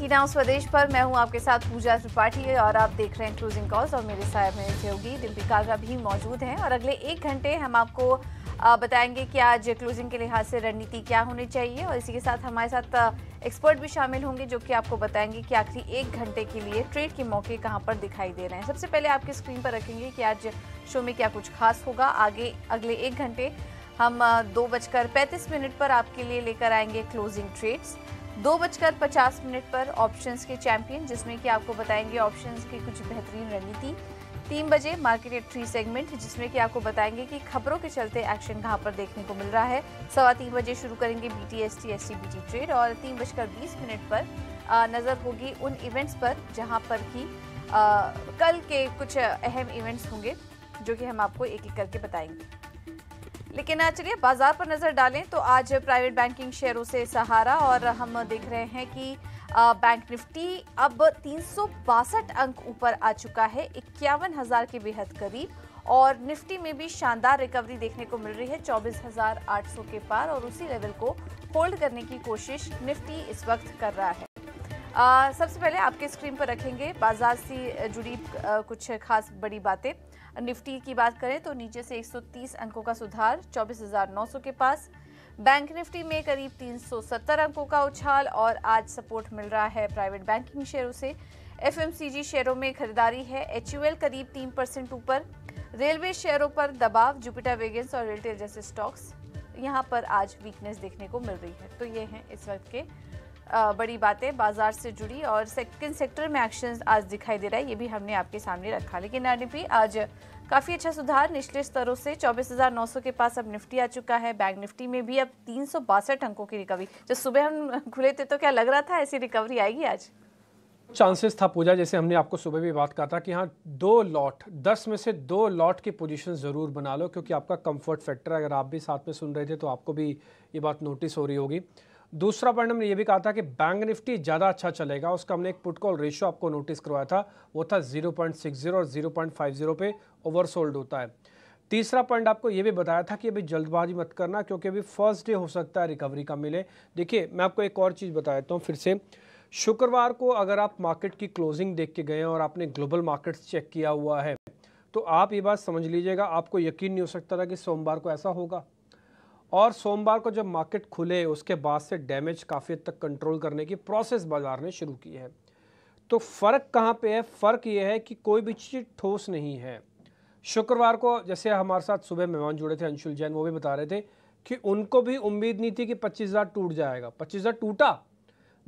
थी नाउ स्वदेश पर मैं हूं आपके साथ पूजा त्रिपाठी और आप देख रहे हैं क्लोजिंग कॉल्स और मेरे साथ में सहयोगी डिम्पी कालरा भी मौजूद हैं और अगले एक घंटे हम आपको बताएंगे कि आज क्लोजिंग के लिहाज से रणनीति क्या होनी चाहिए और इसी के साथ हमारे साथ एक्सपर्ट भी शामिल होंगे जो कि आपको बताएंगे कि आखिरी एक घंटे के लिए ट्रेड के मौके कहाँ पर दिखाई दे रहे हैं सबसे पहले आपके स्क्रीन पर रखेंगे कि आज शो में क्या कुछ खास होगा आगे अगले एक घंटे हम दो बजकर पैंतीस मिनट पर आपके लिए लेकर आएंगे क्लोजिंग ट्रेड्स दो बजकर पचास मिनट पर ऑप्शंस के चैंपियन जिसमें कि आपको बताएंगे ऑप्शंस की कुछ बेहतरीन रणनीति तीन बजे मार्केट एट थ्री सेगमेंट जिसमें कि आपको बताएंगे कि खबरों के चलते एक्शन कहाँ पर देखने को मिल रहा है सवा तीन बजे शुरू करेंगे B T S T S T B T trade और तीन बजकर बीस मिनट पर नज़र होगी उन इवेंट्स पर जहाँ पर कि कल के कुछ अहम इवेंट्स होंगे जो कि हम आपको एक एक करके बताएंगे लेकिन चलिए बाजार पर नज़र डालें तो आज प्राइवेट बैंकिंग शेयरों से सहारा और हम देख रहे हैं कि बैंक निफ्टी अब तीन अंक ऊपर आ चुका है इक्यावन हज़ार के बेहद करीब और निफ्टी में भी शानदार रिकवरी देखने को मिल रही है 24,800 के पार और उसी लेवल को होल्ड करने की कोशिश निफ्टी इस वक्त कर रहा है आ, सबसे पहले आपके स्क्रीन पर रखेंगे बाजार से जुड़ी कुछ खास बड़ी बातें निफ्टी की बात करें तो नीचे से 130 अंकों का सुधार 24,900 के पास बैंक निफ्टी में करीब 370 अंकों का उछाल और आज सपोर्ट मिल रहा है प्राइवेट बैंकिंग शेयरों से एफ शेयरों में खरीदारी है एच करीब तीन परसेंट ऊपर रेलवे शेयरों पर दबाव जुपिटर वेगेंस और रेलटेल जैसे स्टॉक्स यहाँ पर आज वीकनेस देखने को मिल रही है तो ये हैं इस वक्त के बड़ी बातें बाजार से जुड़ी और सेकंड सेक्टर में एक्शन आज दिखाई दे रहा है ये भी हमने आपके सामने रखा लेकिन आर आज काफ़ी अच्छा सुधार निचले स्तरों से 24,900 के पास अब निफ्टी आ चुका है बैंक निफ्टी में भी अब तीन अंकों की रिकवरी जब सुबह हम खुले थे तो क्या लग रहा था ऐसी रिकवरी आएगी आज चांसेस था पूजा जैसे हमने आपको सुबह भी बात कहा था कि हाँ दो लॉट दस में से दो लॉट की पोजीशन ज़रूर बना लो क्योंकि आपका कंफर्ट फैक्टर अगर आप भी साथ में सुन रहे थे तो आपको भी ये बात नोटिस हो रही होगी दूसरा पॉइंट हमने ये भी कहा था कि बैंक निफ्टी ज़्यादा अच्छा चलेगा उसका हमने एक पुट कॉल रेशियो आपको नोटिस करवाया था वो था 0.60 और 0.50 पे ओवरसोल्ड होता है तीसरा पॉइंट आपको ये भी बताया था कि अभी जल्दबाजी मत करना क्योंकि अभी फर्स्ट डे हो सकता है रिकवरी का मिले देखिए मैं आपको एक और चीज़ बता देता हूँ फिर से शुक्रवार को अगर आप मार्केट की क्लोजिंग देख के गए और आपने ग्लोबल मार्केट्स चेक किया हुआ है तो आप ये बात समझ लीजिएगा आपको यकीन नहीं हो सकता था कि सोमवार को ऐसा होगा और सोमवार को जब मार्केट खुले उसके बाद से डैमेज काफ़ी हद तक कंट्रोल करने की प्रोसेस बाज़ार ने शुरू की है तो फ़र्क कहाँ पे है फ़र्क ये है कि कोई भी चीज़ ठोस नहीं है शुक्रवार को जैसे हमारे साथ सुबह मेहमान जुड़े थे अंशुल जैन वो भी बता रहे थे कि उनको भी उम्मीद नहीं थी कि पच्चीस हज़ार टूट जाएगा पच्चीस हज़ार टूटा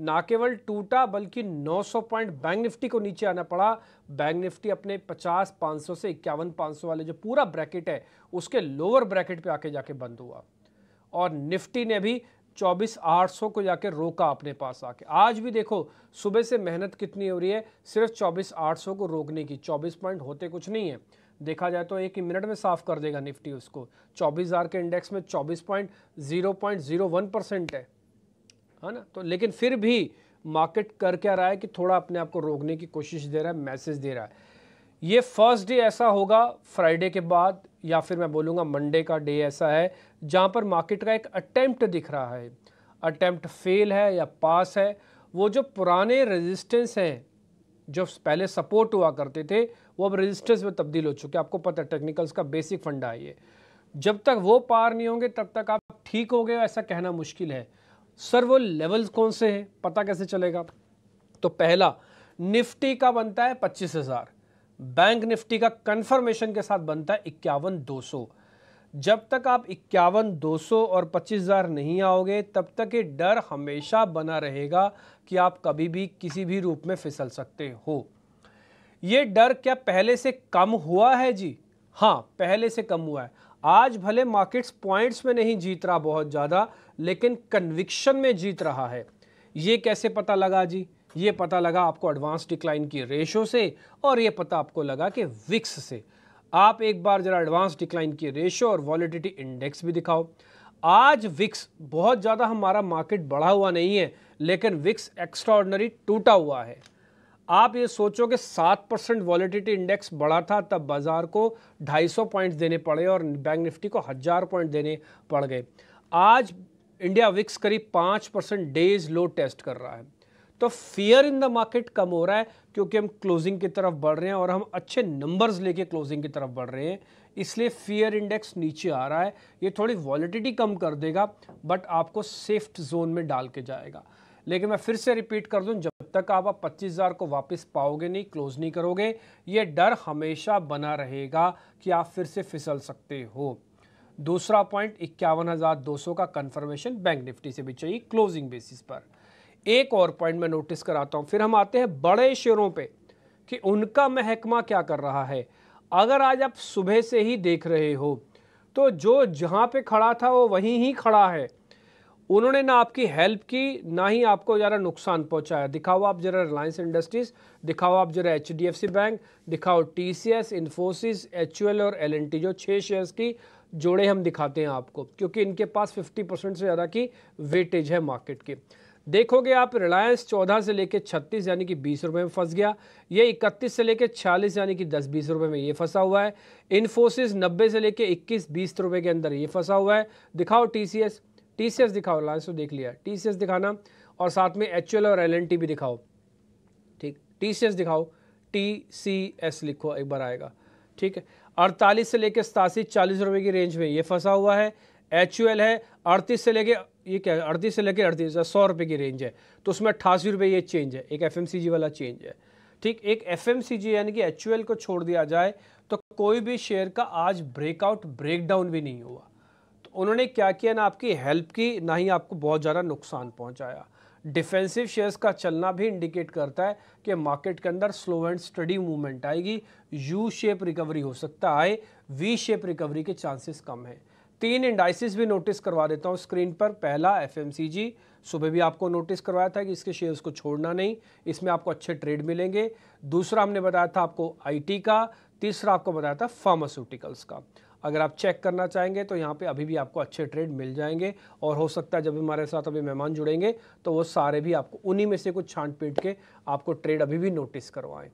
ना केवल टूटा बल्कि 900 पॉइंट बैंक निफ्टी को नीचे आना पड़ा बैंक निफ्टी अपने 50 500 से इक्यावन 500 वाले जो पूरा ब्रैकेट है उसके लोअर ब्रैकेट पे आके जाके बंद हुआ और निफ्टी ने भी 24,800 को जाके रोका अपने पास आके आज भी देखो सुबह से मेहनत कितनी हो रही है सिर्फ 24,800 को रोकने की 24 पॉइंट होते कुछ नहीं है देखा जाए तो एक ही मिनट में साफ कर देगा निफ्टी उसको 24,000 के इंडेक्स में चौबीस point zero point zero one percent है है हाँ ना तो लेकिन फिर भी मार्केट कर क्या रहा है कि थोड़ा अपने आप को रोकने की कोशिश दे रहा है मैसेज दे रहा है ये फर्स्ट डे ऐसा होगा फ्राइडे के बाद या फिर मैं बोलूँगा मंडे का डे ऐसा है जहाँ पर मार्केट का एक अटैम्प्ट दिख रहा है अटैम्प्ट फेल है या पास है वो जो पुराने रेजिस्टेंस हैं जो पहले सपोर्ट हुआ करते थे वो अब रेजिस्टेंस में तब्दील हो चुके आपको पता है टेक्निकल्स का बेसिक फंडा है ये जब तक वो पार नहीं होंगे तब तक आप ठीक हो गए ऐसा कहना मुश्किल है सर वो लेवल्स कौन से हैं पता कैसे चलेगा तो पहला निफ्टी का बनता है पच्चीस हज़ार बैंक निफ्टी का कंफर्मेशन के साथ बनता है इक्यावन दो सौ जब तक आप इक्यावन दो सौ और पच्चीस हज़ार नहीं आओगे तब तक ये डर हमेशा बना रहेगा कि आप कभी भी किसी भी रूप में फिसल सकते हो ये डर क्या पहले से कम हुआ है जी हाँ पहले से कम हुआ है आज भले मार्केट्स पॉइंट्स में नहीं जीत रहा बहुत ज़्यादा लेकिन कन्विक्शन में जीत रहा है ये कैसे पता लगा जी ये पता लगा आपको एडवांस डिक्लाइन की रेशो से और ये पता आपको लगा कि विक्स से आप एक बार ज़रा एडवांस डिक्लाइन की रेशो और वॉलिडिटी इंडेक्स भी दिखाओ आज विक्स बहुत ज़्यादा हमारा मार्केट बढ़ा हुआ नहीं है लेकिन विक्स एक्स्ट्राऑर्डनरी टूटा हुआ है आप ये सोचो कि सात परसेंट वॉलिडिटी इंडेक्स बढ़ा था तब बाज़ार को 250 पॉइंट्स देने पड़े और बैंक निफ्टी को हज़ार पॉइंट देने पड़ गए आज इंडिया विक्स करीब पाँच परसेंट डेज लो टेस्ट कर रहा है तो फियर इन द मार्केट कम हो रहा है क्योंकि हम क्लोजिंग की तरफ बढ़ रहे हैं और हम अच्छे नंबर्स लेके क्लोजिंग की तरफ बढ़ रहे हैं इसलिए फियर इंडेक्स नीचे आ रहा है ये थोड़ी वॉलिटिटी कम कर देगा बट आपको सेफ्ट जोन में डाल के जाएगा लेकिन मैं फिर से रिपीट कर दूं जब तक आप आप पच्चीस हज़ार को वापस पाओगे नहीं क्लोज नहीं करोगे ये डर हमेशा बना रहेगा कि आप फिर से फिसल सकते हो दूसरा पॉइंट इक्यावन हज़ार दो सौ का कन्फर्मेशन बैंक निफ्टी से भी चाहिए क्लोजिंग बेसिस पर एक और पॉइंट मैं नोटिस कराता हूँ फिर हम आते हैं बड़े शेयरों पे कि उनका महकमा क्या कर रहा है अगर आज आप सुबह से ही देख रहे हो तो जो जहाँ पे खड़ा था वो वहीं ही खड़ा है उन्होंने ना आपकी हेल्प की ना ही आपको ज़रा नुकसान पहुंचाया दिखाओ आप ज़रा रिलायंस इंडस्ट्रीज़ दिखाओ आप ज़रा एच बैंक दिखाओ T C S Infosys H और एल जो छः शेयर्स की जोड़े हम दिखाते हैं आपको क्योंकि इनके पास 50 से ज़्यादा की वेटेज है मार्केट की देखोगे आप रिलायंस 14 से लेके 36 यानी कि 20 रुपए में फंस गया ये 31 से लेके छियालीस यानी कि 10 बीस रुपए में ये फंसा हुआ है इन्फोसिस 90 से लेके 21 बीस रुपए के अंदर ये फंसा हुआ है दिखाओ टीसीएस टीसीएस दिखाओ रिलायंस तो देख लिया टीसीएस दिखाना और साथ में एच और एल भी दिखाओ ठीक टी दिखाओ टी लिखो एक बार आएगा ठीक है अड़तालीस से लेकर सतासी चालीस रुपये की रेंज में ये फंसा हुआ है एच है अड़तीस से लेके ये क्या है अड़तीस से लेकर अड़तीस हज़ार सौ रुपये की रेंज है तो उसमें अट्ठासी रुपये ये चेंज है एक एफएमसीजी वाला चेंज है ठीक एक एफएमसीजी यानी कि एच को छोड़ दिया जाए तो कोई भी शेयर का आज ब्रेकआउट ब्रेकडाउन भी नहीं हुआ तो उन्होंने क्या किया ना आपकी हेल्प की ना ही आपको बहुत ज़्यादा नुकसान पहुँचाया डिफेंसिव शेयर्स का चलना भी इंडिकेट करता है कि मार्केट के अंदर स्लो एंड स्टडी मूवमेंट आएगी यू शेप रिकवरी हो सकता है वी शेप रिकवरी के चांसेस कम हैं तीन इंडाइसिस भी नोटिस करवा देता हूँ स्क्रीन पर पहला एफ सुबह भी आपको नोटिस करवाया था कि इसके शेयर्स को छोड़ना नहीं इसमें आपको अच्छे ट्रेड मिलेंगे दूसरा हमने बताया था आपको आईटी का तीसरा आपको बताया था फार्मास्यूटिकल्स का अगर आप चेक करना चाहेंगे तो यहाँ पे अभी भी आपको अच्छे ट्रेड मिल जाएंगे और हो सकता है जब हमारे साथ अभी मेहमान जुड़ेंगे तो वो सारे भी आपको उन्हीं में से कुछ छांट पीट के आपको ट्रेड अभी भी नोटिस करवाएं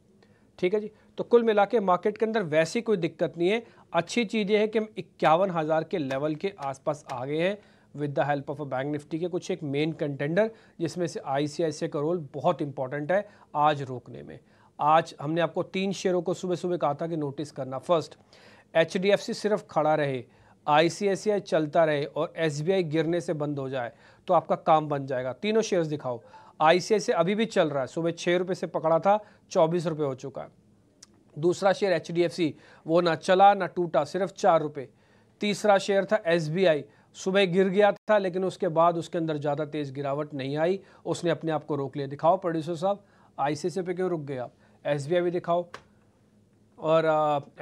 ठीक है जी तो कुल मिला के मार्केट के अंदर वैसी कोई दिक्कत नहीं है अच्छी चीज़ ये है कि हम इक्यावन हज़ार के लेवल के आसपास आ गए हैं with the help of a bank Nifty के कुछ एक मेन कंटेंडर जिसमें से आई सी का रोल बहुत इंपॉर्टेंट है आज रोकने में आज हमने आपको तीन शेयरों को सुबह सुबह कहा था कि नोटिस करना फर्स्ट एच सिर्फ खड़ा रहे आई चलता रहे और एस गिरने से बंद हो जाए तो आपका काम बन जाएगा तीनों शेयर्स दिखाओ आई अभी भी चल रहा है सुबह छः रुपये से पकड़ा था चौबीस रुपये हो चुका है दूसरा शेयर एच वो ना चला ना टूटा सिर्फ चार रुपये तीसरा शेयर था एस सुबह गिर गया था लेकिन उसके बाद उसके अंदर ज़्यादा तेज़ गिरावट नहीं आई उसने अपने आप को रोक लिया दिखाओ प्रोड्यूसर साहब आई सी पे क्यों रुक गए आप एस भी दिखाओ और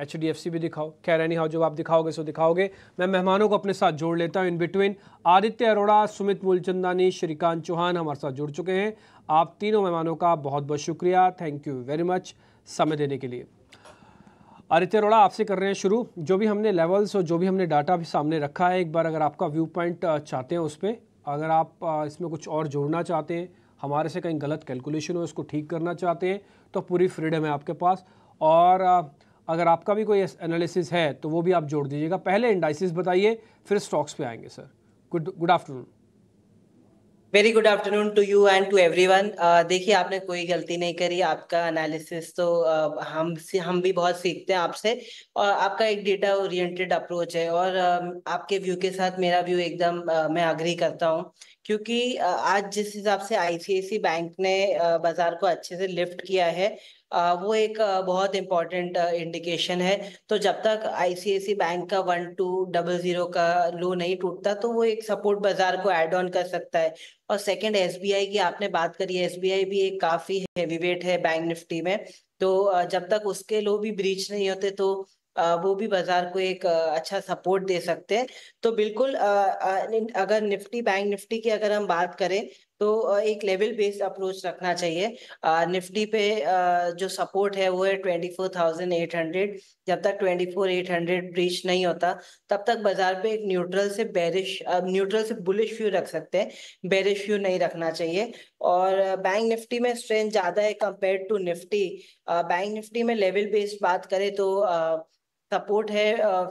एच uh, भी दिखाओ रहे नहीं हाउ जब आप दिखाओगे सो दिखाओगे मैं मेहमानों को अपने साथ जोड़ लेता हूँ इन बिटवीन आदित्य अरोड़ा सुमित मूलचंदानी श्रीकांत चौहान हमारे साथ जुड़ चुके हैं आप तीनों मेहमानों का बहुत बहुत शुक्रिया थैंक यू वेरी मच समय देने के लिए आदित्य अरोड़ा आपसे कर रहे हैं शुरू जो भी हमने लेवल्स और जो भी हमने डाटा भी सामने रखा है एक बार अगर आपका व्यू पॉइंट चाहते हैं उस पर अगर आप इसमें कुछ और जोड़ना चाहते हैं हमारे से कहीं गलत कैलकुलेशन हो इसको ठीक करना चाहते हैं तो पूरी फ्रीडम है आपके पास और अगर आपका भी कोई एनालिसिस है तो वो भी आप जोड़ दीजिएगा पहले इंडाइसिस बताइए फिर स्टॉक्स पे आएंगे sir good good afternoon very good afternoon to you and to everyone देखिए आपने कोई गलती नहीं करी आपका एनालिसिस तो uh, हम हम भी बहुत सीखते हैं आपसे और आपका एक डेटा ओरिएंटेड अप्रोच है और uh, आपके व्यू के साथ मेरा व्यू एकदम uh, मैं अग्री करता हूँ क्योंकि आज जिस हिसाब से आईसीआईसी बैंक ने बाजार को अच्छे से लिफ्ट किया है वो एक बहुत इम्पोर्टेंट इंडिकेशन है तो जब तक आईसीआईसी बैंक का वन टू डबल जीरो का लो नहीं टूटता तो वो एक सपोर्ट बाजार को एड ऑन कर सकता है और सेकंड एसबीआई की आपने बात करी एसबीआई भी एक काफी हैवी वेट है बैंक निफ्टी में तो जब तक उसके लो भी ब्रीच नहीं होते तो वो भी बाजार को एक अच्छा सपोर्ट दे सकते हैं तो बिल्कुल अगर निफ्टी बैंक निफ्टी की अगर हम बात करें तो एक लेवल बेस्ड अप्रोच रखना चाहिए निफ्टी पे जो सपोर्ट है वो है twenty four thousand eight hundred जब तक twenty four eight hundred breach नहीं होता तब तक बाजार पे एक न्यूट्रल से बेरिश न्यूट्रल से बुलिश व्यू रख सकते हैं बेरिश व्यू नहीं रखना चाहिए और बैंक निफ्टी में स्ट्रेंथ ज़्यादा है compare to nifty bank Nifty में लेवल बेस्ड बात करें तो सपोर्ट है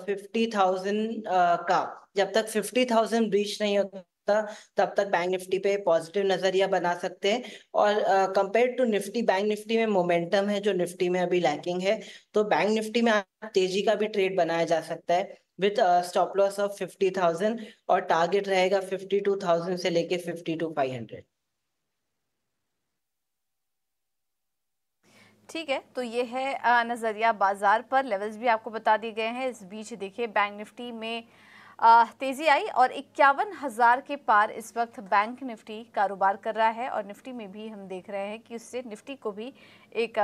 फिफ्टी थाउजेंड का जब तक फिफ्टी थाउजेंड ब्रीच नहीं होता तब तक बैंक निफ्टी पे पॉजिटिव नजरिया बना सकते हैं और compare to nifty bank Nifty में मोमेंटम है जो निफ्टी में अभी लैकिंग है तो बैंक निफ्टी में तेजी का भी ट्रेड बनाया जा सकता है with stop loss of fifty thousand और टारगेट रहेगा फिफ्टी टू थाउजेंड से लेके फिफ्टी टू फाइव हंड्रेड ठीक है तो ये है नज़रिया बाज़ार पर लेवल्स भी आपको बता दिए गए हैं इस बीच देखिए बैंक निफ्टी में तेज़ी आई और इक्यावन हज़ार के पार इस वक्त बैंक निफ्टी कारोबार कर रहा है और निफ्टी में भी हम देख रहे हैं कि उससे निफ्टी को भी एक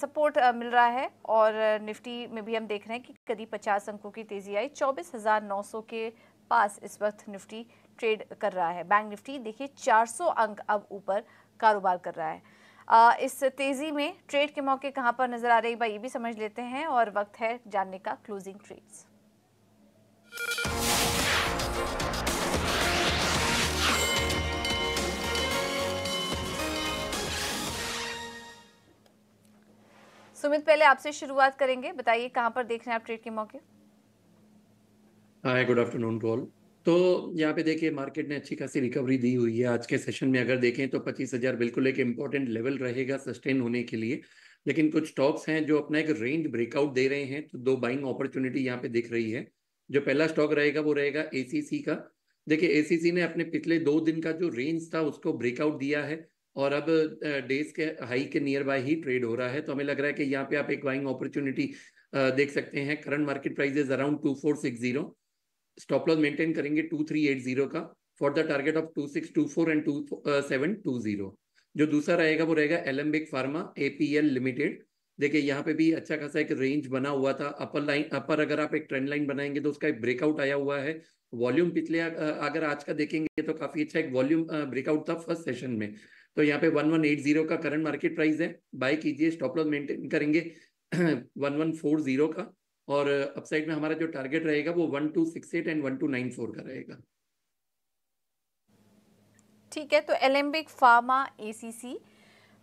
सपोर्ट मिल रहा है और निफ्टी में भी हम देख रहे हैं कि करीब पचास अंकों की तेज़ी आई चौबीस हज़ार नौ सौ के पास इस वक्त निफ्टी ट्रेड कर रहा है बैंक निफ्टी देखिए 400 अंक अब ऊपर कारोबार कर रहा है इस तेजी में ट्रेड के मौके कहां पर नजर आ रही है ये भी समझ लेते हैं और वक्त है जानने का क्लोजिंग ट्रेड्स सुमित पहले आपसे शुरुआत करेंगे बताइए कहां पर देख रहे हैं आप ट्रेड के मौके hi good afternoon to all तो यहाँ पे देखिए मार्केट ने अच्छी खासी रिकवरी दी हुई है आज के सेशन में अगर देखें तो पच्चीस हजार बिल्कुल एक इम्पोर्टेंट लेवल रहेगा सस्टेन होने के लिए लेकिन कुछ स्टॉक्स हैं जो अपना एक रेंज ब्रेकआउट दे रहे हैं तो दो बाइंग अपॉर्चुनिटी यहाँ पे दिख रही है जो पहला स्टॉक रहेगा वो रहेगा एसीसी का देखिए एसीसी ने अपने पिछले दो दिन का जो रेंज था उसको ब्रेकआउट दिया है और अब डेज के हाई के नियर बाय ही ट्रेड हो रहा है तो हमें लग रहा है कि यहाँ पे आप एक बाइंग अपॉर्चुनिटी देख सकते हैं current market prices is around two four six zero stop loss maintain करेंगे टू थ्री एट जीरो का for the target of two six two four and two seven two zero जो दूसरा रहेगा वो रहेगा एलम्बिक फार्मा एपीएल लिमिटेड देखिए यहाँ पे भी अच्छा खासा एक रेंज बना हुआ था अपर लाइन अपर अगर आप एक ट्रेंड लाइन बनाएंगे तो उसका एक ब्रेकआउट आया हुआ है वॉल्यूम पिछले अगर आज का देखेंगे तो काफी अच्छा एक वॉल्यूम ब्रेकआउट था फर्स्ट सेशन में तो यहाँ पे वन वन एट जीरो का करंट मार्केट प्राइस है बाय कीजिए स्टॉप लॉस मेंटेन करेंगे वन वन फोर जीरो का और अपसाइड में हमारा जो टारगेट रहेगा वो one two six eight and one two nine four का रहेगा ठीक है तो एलेम्बिक फार्मा एसीसी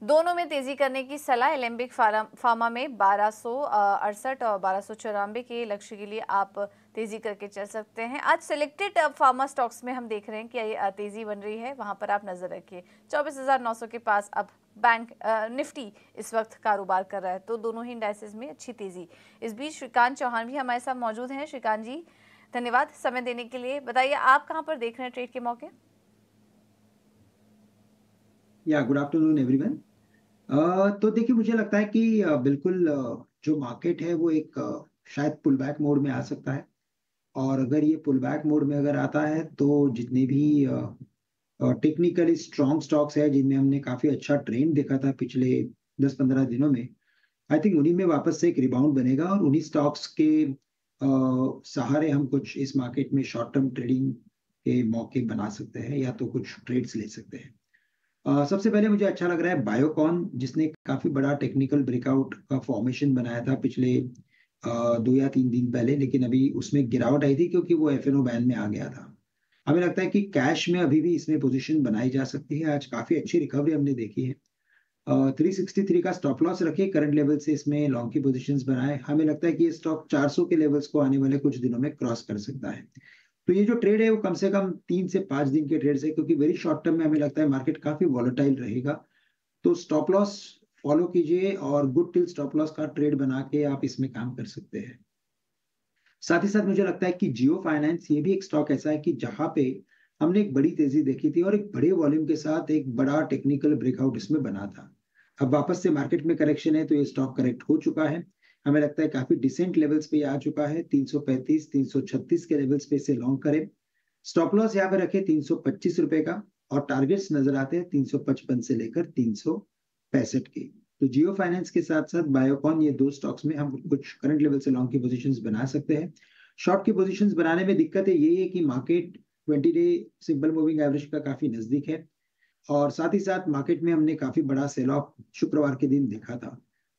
दोनों में तेजी करने की सलाह एलेम्बिक फार्मा में बारह और बारह के लक्ष्य के लिए आप तेजी करके चल सकते हैं आज सिलेक्टेड फार्मा स्टॉक्स में हम देख रहे हैं कि तेजी बन रही है वहां पर आप नजर रखिए 24,900 के पास अब बैंक निफ्टी इस वक्त कारोबार कर रहा है तो दोनों ही इंडाइसिस में अच्छी तेजी इस बीच श्रीकांत चौहान भी हमारे साथ मौजूद हैं श्रीकांत जी धन्यवाद समय देने के लिए बताइए आप कहाँ पर देख रहे हैं ट्रेड के मौके या गुड आफ्टरनून एवरीवन तो देखिए मुझे लगता है कि बिल्कुल जो मार्केट है वो एक शायद पुल बैक मोड में आ सकता है और अगर ये पुल बैक मोड में अगर आता है तो जितने भी टेक्निकली स्ट्रॉन्ग स्टॉक्स है जिनमें हमने काफी अच्छा ट्रेंड देखा था पिछले दस पंद्रह दिनों में आई थिंक उन्हीं में वापस से एक रिबाउंड बनेगा और उन्हीं स्टॉक्स के सहारे हम कुछ इस मार्केट में शॉर्ट टर्म ट्रेडिंग के मौके बना सकते हैं या तो कुछ ट्रेड्स ले सकते हैं सबसे पहले मुझे अच्छा लग रहा है बायोकॉन जिसने काफी बड़ा टेक्निकल ब्रेकआउट का फॉर्मेशन बनाया था पिछले दो या तीन दिन पहले लेकिन अभी उसमें गिरावट आई थी क्योंकि वो एफ बैन में आ गया था हमें लगता है कि कैश में अभी भी इसमें पोजीशन बनाई जा सकती है आज काफ़ी अच्छी रिकवरी हमने देखी है थ्री सिक्सटी थ्री का स्टॉप लॉस रखे करंट लेवल से इसमें लॉन्ग की पोजिशन बनाए हमें लगता है कि ये स्टॉक सौ के लेवल्स को आने वाले कुछ दिनों में क्रॉस कर सकता है तो ये जो ट्रेड है वो कम से कम तीन से पांच दिन के ट्रेड से क्योंकि वेरी शॉर्ट टर्म में हमें लगता है मार्केट काफ़ी वॉलोटाइल रहेगा तो स्टॉप लॉस फॉलो कीजिए और गुड टिल स्टॉप लॉस का ट्रेड बना के आप इसमें काम कर सकते हैं साथ ही साथ मुझे लगता है कि जियो फाइनेंस ये भी एक स्टॉक ऐसा है कि जहां पे हमने एक बड़ी तेजी देखी थी और एक बड़े वॉल्यूम के साथ एक बड़ा टेक्निकल ब्रेकआउट इसमें बना था अब वापस से मार्केट में करेक्शन है तो ये स्टॉक करेक्ट हो चुका है हमें लगता है काफी डिसेंट लेवल्स पे आ चुका है 335 336 के लेवल्स पे इसे लॉन्ग करें स्टॉप लॉस यहाँ पे रखे तीन रुपए का और टारगेट्स नजर आते हैं तीन से लेकर तीन के तो जियो फाइनेंस के साथ साथ बायोकॉन ये दो स्टॉक्स में हम कुछ करंट लेवल से लॉन्ग की पोजीशंस बना सकते हैं शॉर्ट की पोजीशंस बनाने में दिक्कत है ये है कि market twenty day simple moving average का काफी नजदीक है और साथ ही साथ मार्केट में हमने काफी बड़ा सेल ऑफ शुक्रवार के दिन देखा था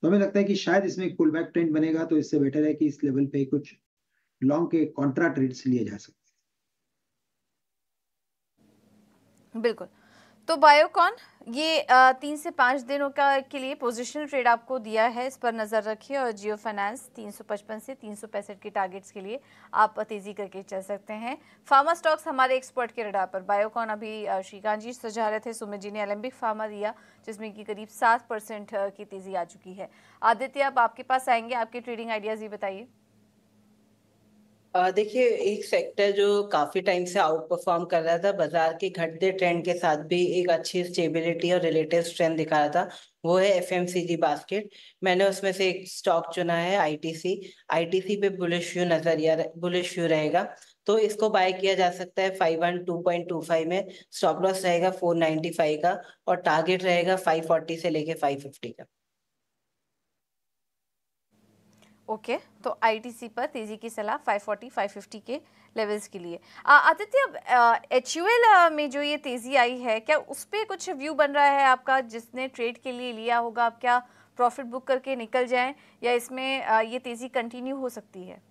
तो हमें लगता है कि शायद इसमें पुल बैक ट्रेंड बनेगा तो इससे बेटर है कि इस लेवल पे कुछ लॉन्ग के कॉन्ट्रा ट्रेड्स लिए जा सकते हैं बिल्कुल तो बायोकॉन ये तीन से पाँच दिनों का के लिए पोजिशनल ट्रेड आपको दिया है इस पर नज़र रखिए और जियो फाइनेंस तीन सौ पचपन से तीन सौ पैंसठ के टारगेट्स के लिए आप तेज़ी करके चल सकते हैं फार्मा स्टॉक्स हमारे एक्सपर्ट के रडार पर बायोकॉन अभी श्रीकांत जी सजा रहे थे सुमित जी ने एलम्बिक फार्मा दिया जिसमें कि करीब सात परसेंट की तेज़ी आ चुकी है आदित्य अब आपके पास आएंगे आपके ट्रेडिंग आइडियाज़ ये बताइए देखिए एक सेक्टर जो काफ़ी टाइम से आउट परफॉर्म कर रहा था बाजार के घटते ट्रेंड के साथ भी एक अच्छी स्टेबिलिटी और रिलेटिव स्ट्रेंथ दिखा रहा था वो है एफ बास्केट मैंने उसमें से एक स्टॉक चुना है आईटीसी आईटीसी पे बुलिश व्यू नजरिया बुलिश व्यू रहेगा तो इसको बाय किया जा सकता है five one two point two five में स्टॉप लॉस रहेगा फोर नाइन्टी फाइव का और टारगेट रहेगा फाइव फोर्टी से लेके फाइव फिफ्टी का ओके okay, तो आईटीसी पर तेजी की सलाह 540 550 के लेवल्स के लिए आदित्य अब एच में जो ये तेजी आई है क्या उस पर कुछ व्यू बन रहा है आपका जिसने ट्रेड के लिए लिया होगा आप क्या प्रॉफिट बुक करके निकल जाएं या इसमें आ, ये तेजी कंटिन्यू हो सकती है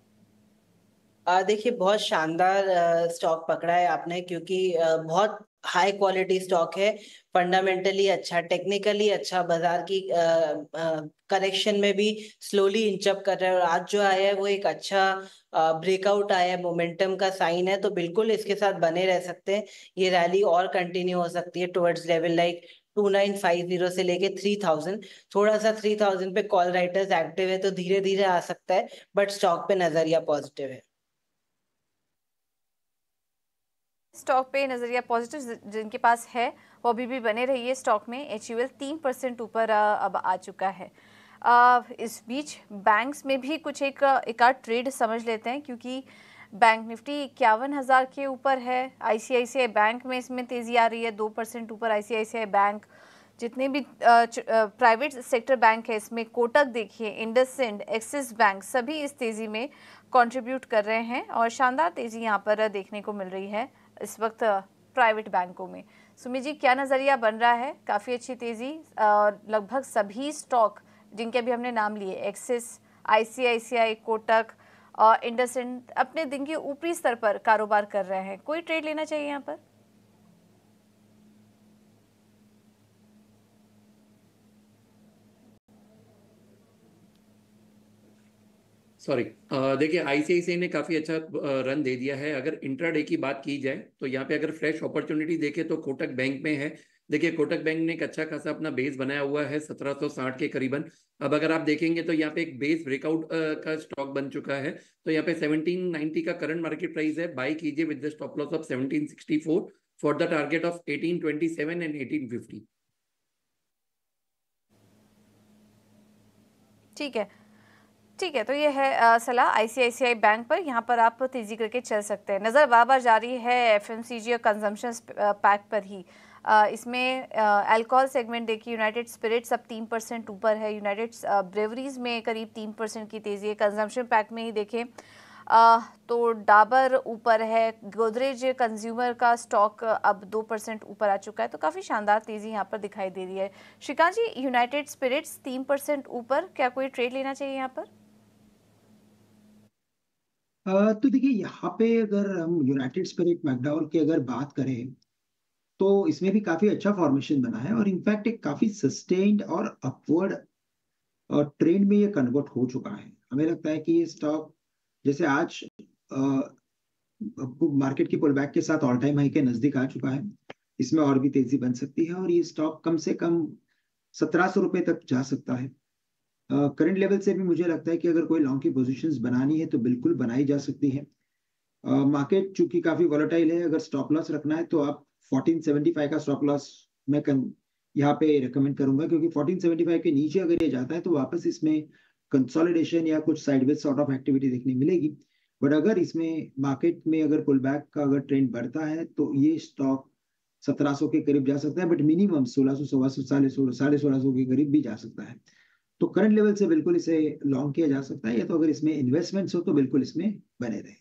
देखिए बहुत शानदार स्टॉक पकड़ा है आपने क्योंकि बहुत हाई क्वालिटी स्टॉक है फंडामेंटली अच्छा टेक्निकली अच्छा बाजार की करेक्शन में भी स्लोली इंचअप कर रहा है और आज जो आया है वो एक अच्छा ब्रेकआउट आया है मोमेंटम का साइन है तो बिल्कुल इसके साथ बने रह सकते हैं ये रैली और कंटिन्यू हो सकती है towards level like two nine five zero से लेके थ्री थाउजेंड थोड़ा सा थ्री थाउजेंड पे कॉल राइटर्स एक्टिव है तो धीरे धीरे आ सकता है बट स्टॉक पे नजरिया पॉजिटिव है स्टॉक पे नज़रिया पॉजिटिव जिनके पास है वो अभी भी बने रहिए स्टॉक में एच यू एल तीन परसेंट ऊपर अब आ चुका है आ, इस बीच बैंक्स में भी कुछ एक एक आध ट्रेड समझ लेते हैं क्योंकि बैंक निफ्टी इक्यावन हज़ार के ऊपर है आईसीआईसीआई बैंक में इसमें तेज़ी आ रही है दो परसेंट ऊपर आईसीआईसीआई बैंक जितने भी प्राइवेट सेक्टर बैंक है इसमें कोटक देखिए इंडसइंड एक्सिस बैंक सभी इस तेज़ी में कंट्रीब्यूट कर रहे हैं और शानदार तेज़ी यहाँ पर देखने को मिल रही है इस वक्त प्राइवेट बैंकों में सुमित जी क्या नज़रिया बन रहा है काफ़ी अच्छी तेज़ी लगभग सभी स्टॉक जिनके अभी हमने नाम लिए एक्सिस आईसीआईसीआई कोटक और इंडस अपने दिन के ऊपरी स्तर पर कारोबार कर रहे हैं कोई ट्रेड लेना चाहिए यहाँ पर सॉरी देखिए आईसीआईसीआई ने काफ़ी अच्छा रन दे दिया है अगर इंट्राडे की बात की जाए तो यहाँ पे अगर फ्रेश अपॉर्चुनिटी देखे तो कोटक बैंक में है देखिए कोटक बैंक ने एक अच्छा खासा अपना बेस बनाया हुआ है साठ के करीबन अब अगर आप देखेंगे तो यहाँ पे एक बेस ब्रेकआउट का स्टॉक बन चुका है तो यहाँ पे 1790 का करंट मार्केट प्राइस है बाई कीजिए with the stop loss of 1764 for the target of 1827 and 1850 ठीक है ठीक है तो ये है सलाह आईसीआईसीआई बैंक पर यहाँ पर आप तेजी करके चल सकते हैं नज़र बार बार जारी है एफएमसीजी और कंजम्पशन पैक पर ही इसमें अल्कोहल सेगमेंट देखिए यूनाइटेड स्पिरिट्स अब तीन परसेंट ऊपर है यूनाइटेड ब्रेवरीज में करीब तीन परसेंट की तेज़ी है कंजम्पशन पैक में ही देखें तो डाबर ऊपर है गोदरेज कंज्यूमर का स्टॉक अब दो परसेंट ऊपर आ चुका है तो काफ़ी शानदार तेज़ी यहाँ पर दिखाई दे रही है श्रीकांत जी यूनाइटेड स्पिरिट्स तीन परसेंट ऊपर क्या कोई ट्रेड लेना चाहिए यहाँ पर तो देखिए यहाँ पे अगर हम यूनाइटेड स्पिरिट मैकडॉल की अगर बात करें तो इसमें भी काफी अच्छा फॉर्मेशन बना है और इनफैक्ट एक काफी सस्टेन्ड और अपवर्ड ट्रेंड में ये कन्वर्ट हो चुका है हमें लगता है कि ये स्टॉक जैसे आज मार्केट की बैक के साथ ऑल टाइम हाई के नजदीक आ चुका है इसमें और भी तेजी बन सकती है और ये स्टॉक कम से कम सत्रह सौ रुपए तक जा सकता है करंट लेवल से भी मुझे लगता है कि अगर कोई लॉन्ग की पोजीशंस बनानी है तो बिल्कुल बनाई जा सकती है मार्केट uh, चूंकि काफी वॉलेटाइल है अगर स्टॉप लॉस रखना है तो आप 1475 का स्टॉप लॉस मैं यहाँ पे रिकमेंड करूंगा क्योंकि 1475 के नीचे अगर ये जाता है तो वापस इसमें कंसोलिडेशन या कुछ साइडवेज सॉर्ट ऑफ एक्टिविटी देखने मिलेगी बट अगर इसमें मार्केट में अगर पुल बैक का अगर ट्रेंड बढ़ता है तो ये स्टॉक 1700 के करीब जा सकता है बट मिनिमम सोलह सौ सवा सौ साढ़े सोलह साढ़े सोलह सौ के करीब भी जा सकता है तो करंट लेवल से बिल्कुल इसे लॉन्ग किया जा सकता है या तो अगर इसमें इन्वेस्टमेंट्स हो तो बिल्कुल इसमें बने रहे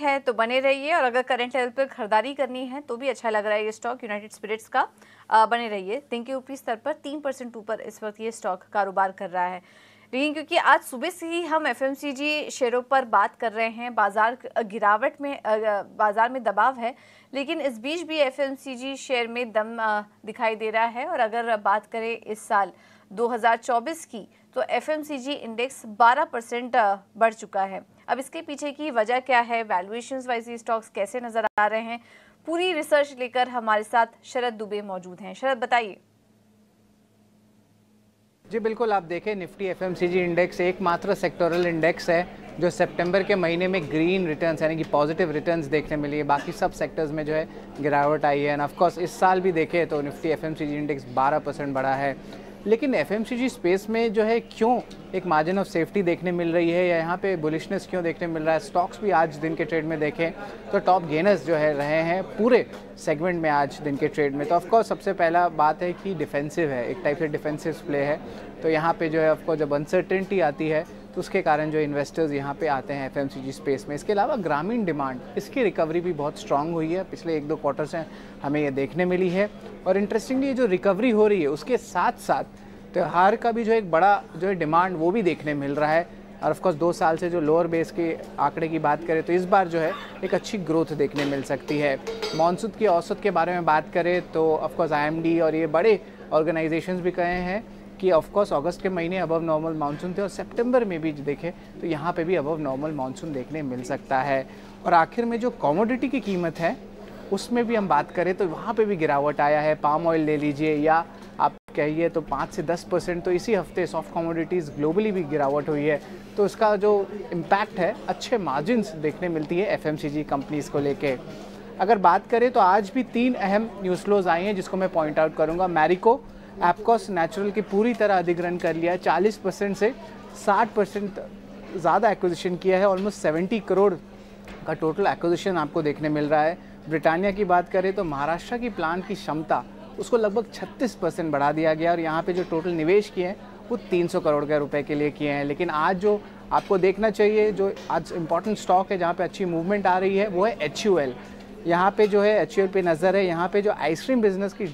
है तो बने रहिए और अगर करंट लेवल पर खरीदारी करनी है तो भी अच्छा लग रहा है ये स्टॉक यूनाइटेड स्पिरिट्स का आ, बने रहिए दिन के ऊपरी स्तर पर तीन परसेंट ऊपर इस वक्त ये स्टॉक कारोबार कर रहा है लेकिन क्योंकि आज सुबह से ही हम एफएमसीजी शेयरों पर बात कर रहे हैं बाजार गिरावट में बाजार में दबाव है लेकिन इस बीच भी एफएमसीजी शेयर में दम दिखाई दे रहा है और अगर बात करें इस साल 2024 की तो एफएमसीजी इंडेक्स 12 परसेंट बढ़ चुका है अब इसके पीछे की वजह क्या है वैल्यूएशन वाइज स्टॉक्स कैसे नज़र आ रहे हैं पूरी रिसर्च लेकर हमारे साथ शरद दुबे मौजूद हैं शरद बताइए जी बिल्कुल आप देखें निफ्टी एफएमसीजी इंडेक्स एकमात्र सेक्टोरल इंडेक्स है जो सितंबर के महीने में ग्रीन रिटर्न्स यानी कि पॉजिटिव रिटर्न्स देखने मिली है बाकी सब सेक्टर्स में जो है गिरावट आई है एंड कोर्स इस साल भी देखें तो निफ्टी एफएमसीजी इंडेक्स 12 परसेंट बढ़ा है लेकिन एफ स्पेस में जो है क्यों एक मार्जिन ऑफ सेफ्टी देखने मिल रही है या यहाँ पे बुलिशनेस क्यों देखने मिल रहा है स्टॉक्स भी आज दिन के ट्रेड में देखें तो टॉप गेनर्स जो है रहे हैं पूरे सेगमेंट में आज दिन के ट्रेड में तो ऑफकोर्स सबसे पहला बात है कि डिफेंसिव है एक टाइप से डिफेंसिव प्ले है तो यहाँ पे जो है ऑफकोर्स जब अनसर्टेंटी आती है तो उसके कारण जो इन्वेस्टर्स यहाँ पे आते हैं एफ स्पेस में इसके अलावा ग्रामीण डिमांड इसकी रिकवरी भी बहुत स्ट्रांग हुई है पिछले एक दो क्वार्टर से हमें ये देखने मिली है और इंटरेस्टिंगली जो रिकवरी हो रही है उसके साथ साथ त्यौहार का भी जो एक बड़ा जो है डिमांड वो भी देखने मिल रहा है और ऑफकोर्स दो साल से जो लोअर बेस के आंकड़े की बात करें तो इस बार जो है एक अच्छी ग्रोथ देखने मिल सकती है मानसून की औसत के बारे में बात करें तो ऑफकोर्स आईएमडी और ये बड़े ऑर्गेनाइजेशंस भी कहे हैं कि ऑफकोर्स अगस्त के महीने अबव नॉर्मल मानसून थे और सेप्टेम्बर में भी देखें तो यहाँ पर भी अबव नॉर्मल मानसून देखने मिल सकता है और आखिर में जो कॉमोडिटी की कीमत है उसमें भी हम बात करें तो वहाँ पे भी गिरावट आया है पाम ऑयल ले लीजिए या आप कहिए तो पाँच से दस परसेंट तो इसी हफ्ते सॉफ्ट कमोडिटीज़ ग्लोबली भी गिरावट हुई है तो उसका जो इम्पैक्ट है अच्छे मार्जिनस देखने मिलती है एफ कंपनीज़ को लेके अगर बात करें तो आज भी तीन अहम न्यूज़ फ्लोज आई हैं जिसको मैं पॉइंट आउट करूँगा मैरिको एपकॉस नेचुरल की पूरी तरह अधिग्रहण कर लिया है चालीस परसेंट से साठ परसेंट ज़्यादा एक्विजिशन किया है ऑलमोस्ट सेवेंटी करोड़ का टोटल एक्विजिशन आपको देखने मिल रहा है ब्रिटानिया की बात करें तो महाराष्ट्र की प्लांट की क्षमता उसको लगभग 36 परसेंट बढ़ा दिया गया और यहाँ पे जो टोटल निवेश किए हैं वो 300 करोड़ के रुपए के लिए किए हैं लेकिन आज जो आपको देखना चाहिए जो आज इंपॉर्टेंट स्टॉक है जहाँ पे अच्छी मूवमेंट आ रही है वो है एच यू यहाँ पे जो है एच पे नज़र है यहाँ पे जो आइसक्रीम बिजनेस की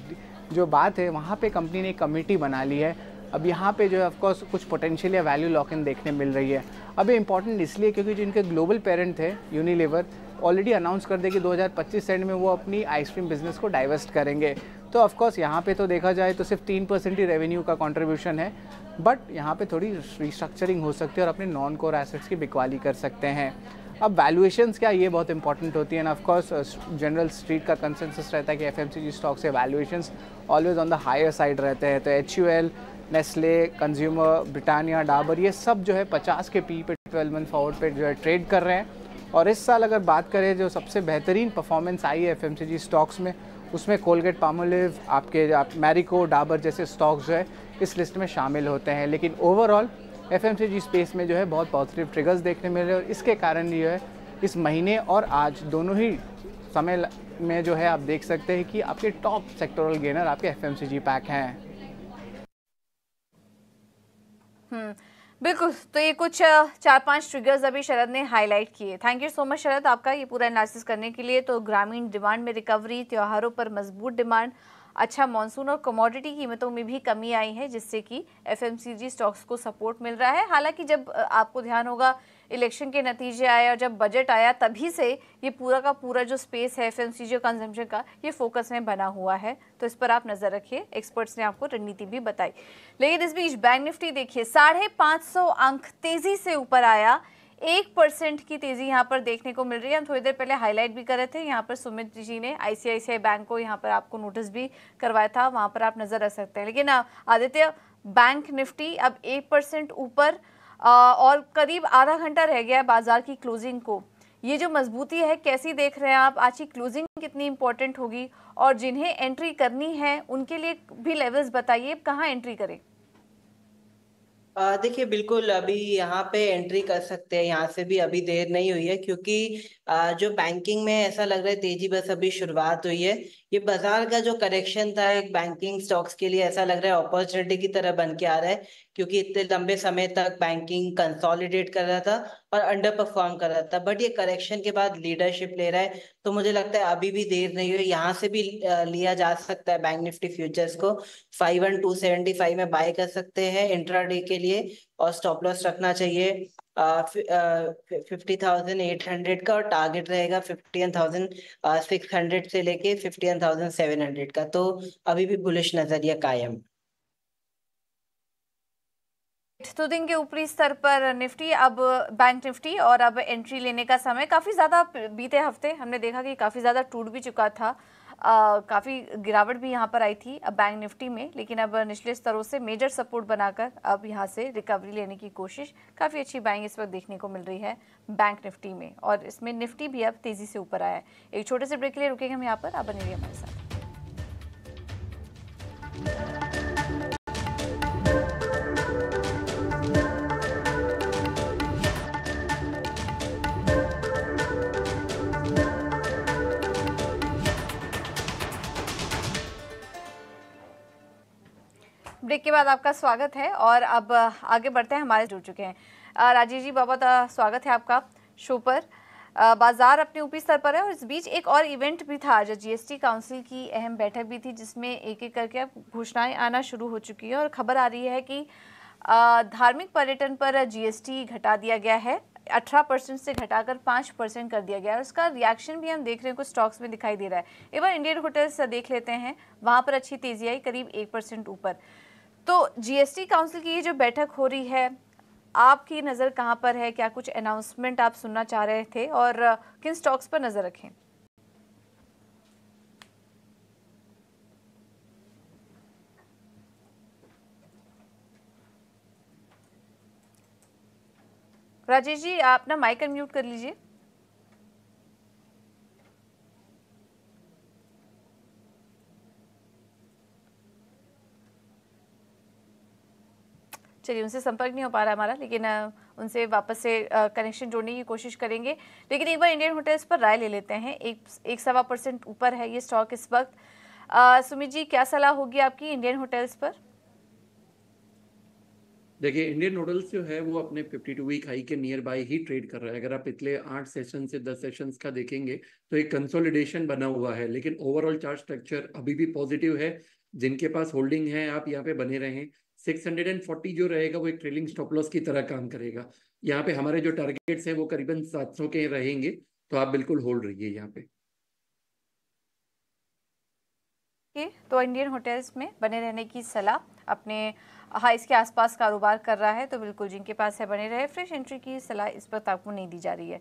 जो बात है वहाँ पे कंपनी ने एक कमेटी बना ली है अब यहाँ पे जो है ऑफकोर्स कुछ पोटेंशियल या वैल्यू लॉक इन देखने मिल रही है अब ये इंपॉर्टेंट इसलिए क्योंकि जो इनके ग्लोबल पेरेंट थे यूनिलीवर ऑलरेडी अनाउंस कर दे कि 2025 सेंड में वो अपनी आइसक्रीम बिजनेस को डाइवर्स्ट करेंगे तो ऑफकोर्स यहाँ पे तो देखा जाए तो सिर्फ तीन परसेंट ही रेवेन्यू का कॉन्ट्रीब्यूशन है बट यहाँ पे थोड़ी रिस्ट्रक्चरिंग हो सकती है और अपने नॉन कोर एसेट्स की बिकवाली कर सकते हैं अब वैल्यूएशन क्या ये बहुत इंपॉर्टेंट होती है एंड ऑफकोर्स जनरल स्ट्रीट का कंसेंसस रहता है कि F M C G stocks से valuation always on the higher side रहते हैं तो H U L Nestle consumer Britannia Dabur ये सब जो है पचास के पी पे ट्वेल्व मंथ फॉरवर्ड पे जो है ट्रेड कर रहे हैं और इस साल अगर बात करें जो सबसे बेहतरीन परफॉर्मेंस आई है एफ स्टॉक्स में उसमें कोलगेट पामोलिव आपके आप मैरिको डाबर जैसे स्टॉक्स जो है इस लिस्ट में शामिल होते हैं लेकिन ओवरऑल एफ स्पेस में जो है बहुत पॉजिटिव ट्रिगर्स देखने मिल रहे हैं और इसके कारण जो है इस महीने और आज दोनों ही समय में जो है आप देख सकते हैं कि आपके टॉप सेक्टोरल गेनर आपके एफ पैक हैं हम्म, बिल्कुल तो ये कुछ चार पांच ट्रिगर्स अभी शरद ने हाईलाइट किए thank you so much Sharad आपका ये पूरा एनालिसिस करने के लिए तो ग्रामीण डिमांड में रिकवरी त्योहारों पर मजबूत डिमांड अच्छा मानसून और कमोडिटी कीमतों में भी कमी आई है जिससे कि एफएमसीजी स्टॉक्स को सपोर्ट मिल रहा है हालांकि जब आपको ध्यान होगा इलेक्शन के नतीजे आए और जब बजट आया तभी से ये पूरा का पूरा जो स्पेस है एफ एम कंजम्पशन का ये फोकस में बना हुआ है तो इस पर आप नज़र रखिए एक्सपर्ट्स ने आपको रणनीति भी बताई लेकिन इस बीच बैंक निफ्टी देखिए साढ़े पाँच सौ अंक तेज़ी से ऊपर आया एक परसेंट की तेजी यहाँ पर देखने को मिल रही है हम थोड़ी देर पहले हाईलाइट भी कर रहे थे यहाँ पर सुमित जी ने आईसीआईसीआई बैंक को यहाँ पर आपको नोटिस भी करवाया था वहाँ पर आप नजर रख सकते हैं लेकिन आदित्य बैंक निफ्टी अब एक परसेंट ऊपर और करीब आधा घंटा रह गया है बाजार की क्लोजिंग को ये जो मजबूती है कैसी देख रहे हैं आप आज की क्लोजिंग कितनी इंपॉर्टेंट होगी और जिन्हें एंट्री करनी है उनके लिए भी लेवल्स बताइए कहाँ एंट्री करें देखिए बिल्कुल अभी यहाँ पे एंट्री कर सकते हैं यहाँ से भी अभी देर नहीं हुई है क्योंकि आ, जो बैंकिंग में ऐसा लग रहा है तेजी बस अभी शुरुआत हुई है ये बाजार का जो करेक्शन था एक बैंकिंग स्टॉक्स के लिए ऐसा लग रहा है अपॉर्चुनिटी की तरह बन के आ रहा है क्योंकि इतने लंबे समय तक बैंकिंग कंसोलिडेट कर रहा था और अंडर परफॉर्म कर रहा था बट ये करेक्शन के बाद लीडरशिप ले रहा है तो मुझे लगता है अभी भी देर नहीं हुई यहाँ से भी लिया जा सकता है बैंक निफ्टी फ्यूचर्स को five one two seventy five में बाय कर सकते हैं इंट्रा डे के लिए और स्टॉप लॉस रखना चाहिए फिफ्टी थाउजेंड एट हंड्रेड का और टारगेट रहेगा fifty one thousand six hundred से लेके fifty one thousand seven hundred का तो अभी भी बुलिश नजरिया कायम तो दिन के ऊपरी स्तर पर निफ्टी अब बैंक निफ्टी और अब एंट्री लेने का समय काफ़ी ज़्यादा बीते हफ्ते हमने देखा कि काफ़ी ज़्यादा टूट भी चुका था काफ़ी गिरावट भी यहाँ पर आई थी अब बैंक निफ्टी में लेकिन अब निचले स्तरों से मेजर सपोर्ट बनाकर अब यहाँ से रिकवरी लेने की कोशिश काफ़ी अच्छी बाइंग इस वक्त देखने को मिल रही है बैंक निफ्टी में और इसमें निफ्टी भी अब तेज़ी से ऊपर आया है एक छोटे से ब्रेक के लिए रुकेंगे हम यहाँ पर आप बने हमारे साथ ब्रेक के बाद आपका स्वागत है और अब आगे बढ़ते हैं हमारे जुड़ चुके हैं राजीव जी बहुत स्वागत है आपका शो पर बाजार अपने ऊपरी स्तर पर है और इस बीच एक और इवेंट भी था जो जीएसटी काउंसिल की अहम बैठक भी थी जिसमें एक एक करके अब घोषणाएं आना शुरू हो चुकी है और खबर आ रही है कि धार्मिक पर्यटन पर जीएसटी घटा दिया गया है अठारह परसेंट से घटाकर पाँच परसेंट कर दिया गया है उसका रिएक्शन भी हम देख रहे हैं कुछ स्टॉक्स में दिखाई दे रहा है एक बार इंडियन होटल्स देख लेते हैं वहाँ पर अच्छी तेजी आई करीब एक परसेंट ऊपर तो जीएसटी काउंसिल की ये जो बैठक हो रही है आपकी नज़र कहाँ पर है क्या कुछ अनाउंसमेंट आप सुनना चाह रहे थे और किन स्टॉक्स पर नज़र रखें राजेश जी आप ना माइक अनम्यूट कर लीजिए चलिए उनसे संपर्क नहीं हो पा रहा हमारा लेकिन उनसे वापस से कनेक्शन जोड़ने की कोशिश करेंगे लेकिन एक बार इंडियन होटल्स पर राय ले लेते हैं एक एक सवा परसेंट ऊपर है ये स्टॉक इस वक्त सुमित जी क्या सलाह होगी आपकी इंडियन होटल्स पर देखिए इंडियन होटल्स जो है वो अपने 52 वीक हाई के नियर बाय ही ट्रेड कर रहा है अगर आप पिछले आठ सेशन से दस सेशन का देखेंगे तो एक कंसोलिडेशन बना हुआ है लेकिन ओवरऑल चार्ज स्ट्रक्चर अभी भी पॉजिटिव है जिनके पास होल्डिंग है आप यहाँ पे बने रहें 640 जो रहेगा वो एक ट्रेलिंग स्टॉप लॉस की तरह काम करेगा यहाँ पे हमारे जो टारगेट्स हैं वो करीबन 700 के रहेंगे तो आप बिल्कुल होल्ड रहिए यहाँ पे okay, तो इंडियन होटल्स में बने रहने की सलाह अपने हाँ इसके आसपास कारोबार कर रहा है तो बिल्कुल जिनके पास है बने रहे फ्रेश एंट्री की सलाह इस वक्त आपको नहीं दी जा रही है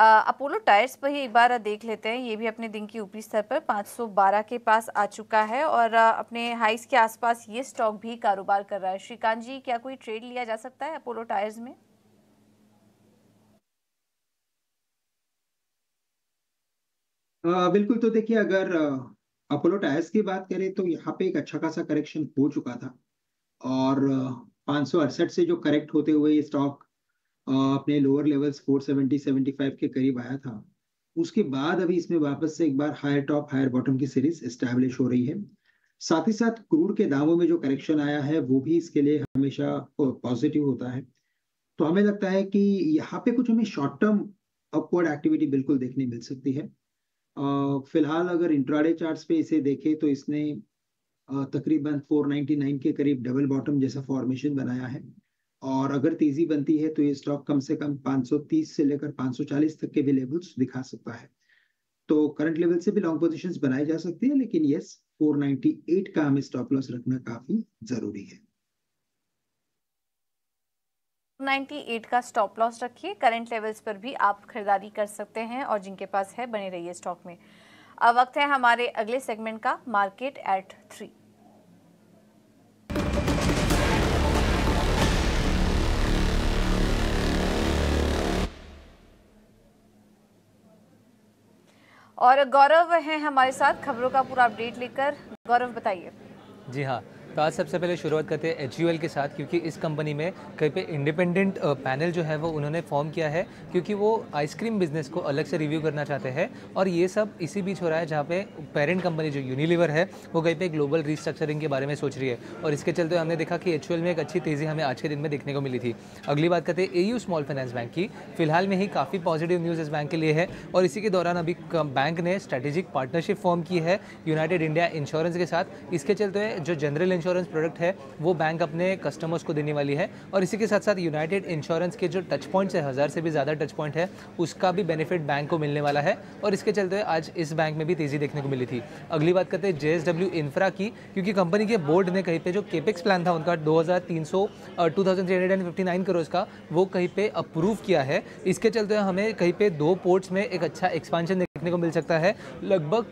अपोलो टायर्स पर ही एक बार देख लेते हैं ये भी अपने दिन की ऊपरी स्तर पर 512 के पास आ चुका है और अपने हाइस के आसपास ये स्टॉक भी कारोबार कर रहा है श्रीकांत जी क्या कोई ट्रेड लिया जा सकता है अपोलो टायर्स में आ, बिल्कुल तो देखिए अगर अपोलो टायर्स की बात करें तो यहाँ पे एक अच्छा खासा करेक्शन हो चुका था और पांच से जो करेक्ट होते हुए ये स्टॉक अपने लोअर लेवल्स 470 75 के करीब आया था उसके बाद अभी इसमें वापस से एक बार हायर टॉप हायर बॉटम की सीरीज स्टैब्लिश हो रही है साथ ही साथ क्रूड के दामों में जो करेक्शन आया है वो भी इसके लिए हमेशा पॉजिटिव होता है तो हमें लगता है कि यहाँ पे कुछ हमें शॉर्ट टर्म अपवर्ड एक्टिविटी बिल्कुल देखने मिल सकती है फिलहाल अगर इंट्राडे चार्ट्स पे इसे देखें तो इसने तकरीबन 499 के करीब डबल बॉटम जैसा फॉर्मेशन बनाया है और अगर तेजी बनती है तो ये स्टॉक कम से कम 530 से लेकर 540 तक के भी लेवल्स दिखा सकता है तो करंट लेवल से भी लॉन्ग पोजिशन बनाई जा सकती है लेकिन यस 498 का हमें स्टॉप लॉस रखना काफी जरूरी है 98 का स्टॉप लॉस रखिए करंट लेवल्स पर भी आप खरीदारी कर सकते हैं और जिनके पास है बने रहिए स्टॉक में अब वक्त है हमारे अगले सेगमेंट का मार्केट एट थ्री और गौरव हैं हमारे साथ खबरों का पूरा अपडेट लेकर गौरव बताइए जी हाँ तो आज सबसे पहले शुरुआत करते हैं एच के साथ क्योंकि इस कंपनी में कहीं पे इंडिपेंडेंट पैनल जो है वो उन्होंने फॉर्म किया है क्योंकि वो आइसक्रीम बिजनेस को अलग से रिव्यू करना चाहते हैं और ये सब इसी बीच हो रहा है जहाँ पे पेरेंट कंपनी जो यूनिलीवर है वो कहीं पे ग्लोबल रिस्ट्रक्चरिंग के बारे में सोच रही है और इसके चलते हमने देखा कि एच में एक अच्छी तेज़ी हमें आज के दिन में देखने को मिली थी अगली बात करते हैं ए स्मॉल फाइनेंस बैंक की फिलहाल में ही काफ़ी पॉजिटिव न्यूज़ इस बैंक के लिए है और इसी के दौरान अभी बैंक ने स्ट्रेटेजिक पार्टनरशिप फॉर्म की है यूनाइटेड इंडिया इंश्योरेंस के साथ इसके चलते जो जनरल इंश्योरेंस प्रोडक्ट है वो बैंक अपने कस्टमर्स को देने वाली है और इसी के साथ साथ यूनाइटेड इंश्योरेंस के जो टच पॉइंट्स है हज़ार से भी ज़्यादा टच पॉइंट है उसका भी बेनिफिट बैंक को मिलने वाला है और इसके चलते आज इस बैंक में भी तेज़ी देखने को मिली थी अगली बात करते हैं जे इंफ्रा की क्योंकि कंपनी के बोर्ड ने कहीं पर जो केपेक्स प्लान था उनका दो हज़ार तीन सौ two thousand three hundred and fifty nine का वो कहीं पर अप्रूव किया है इसके चलते हमें कहीं पर दो पोर्ट्स में एक अच्छा एक्सपांशन देखने को मिल सकता है लगभग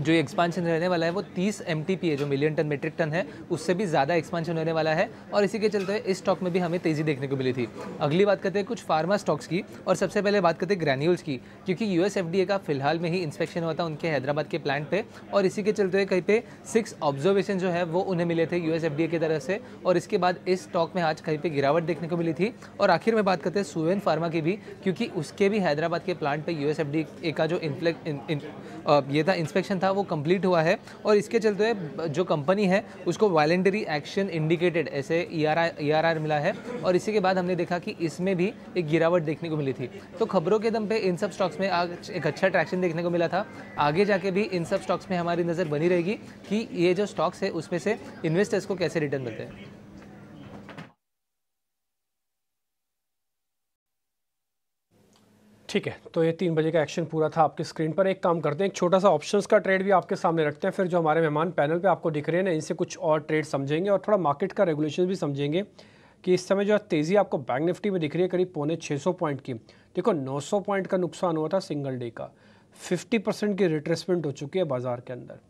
जो एक्सपांशन रहने वाला है वो 30 एम है जो मिलियन टन मेट्रिक टन है उससे भी ज़्यादा एक्सपांशन होने वाला है और इसी के चलते इस स्टॉक में भी हमें तेज़ी देखने को मिली थी अगली बात करते हैं कुछ फार्मा स्टॉक्स की और सबसे पहले बात करते हैं ग्रैन्यूल्स की क्योंकि यू का फिलहाल में ही इंस्पेक्शन हुआ था उनके हैदराबाद के प्लांट पर और इसी के चलते कहीं पे सिक्स ऑब्जर्वेशन जो है वो उन्हें मिले थे यू की तरफ से और इसके बाद इस स्टॉक में आज कहीं पर गिरावट देखने को मिली थी और आखिर में बात करते हैं सुवेन फार्मा की भी क्योंकि उसके भी हैदराबाद के प्लांट पर यू का जो इन्फ्लेक्ट ये था इंस्पेक्शन था वो कंप्लीट हुआ है और इसके चलते जो कंपनी है उसको वॉलेंटरी एक्शन इंडिकेटेड ऐसे ई e आर e मिला है और इसी के बाद हमने देखा कि इसमें भी एक गिरावट देखने को मिली थी तो खबरों के दम पे इन सब स्टॉक्स में आज एक अच्छा ट्रैक्शन देखने को मिला था आगे जाके भी इन सब स्टॉक्स में हमारी नज़र बनी रहेगी कि ये जो स्टॉक्स है उसमें से इन्वेस्टर्स को कैसे रिटर्न मिलते हैं ठीक है तो ये तीन बजे का एक्शन पूरा था आपकी स्क्रीन पर एक काम करते हैं एक छोटा सा ऑप्शंस का ट्रेड भी आपके सामने रखते हैं फिर जो हमारे मेहमान पैनल पे आपको दिख रहे हैं ना इनसे कुछ और ट्रेड समझेंगे और थोड़ा मार्केट का रेगुलेशन भी समझेंगे कि इस समय जो तेज़ी आपको बैंक निफ्टी में दिख रही है करीब पौने छः पॉइंट की देखो नौ पॉइंट का नुकसान हुआ था सिंगल डे का फिफ्टी परसेंट की रिट्रेसमेंट हो चुकी है बाज़ार के अंदर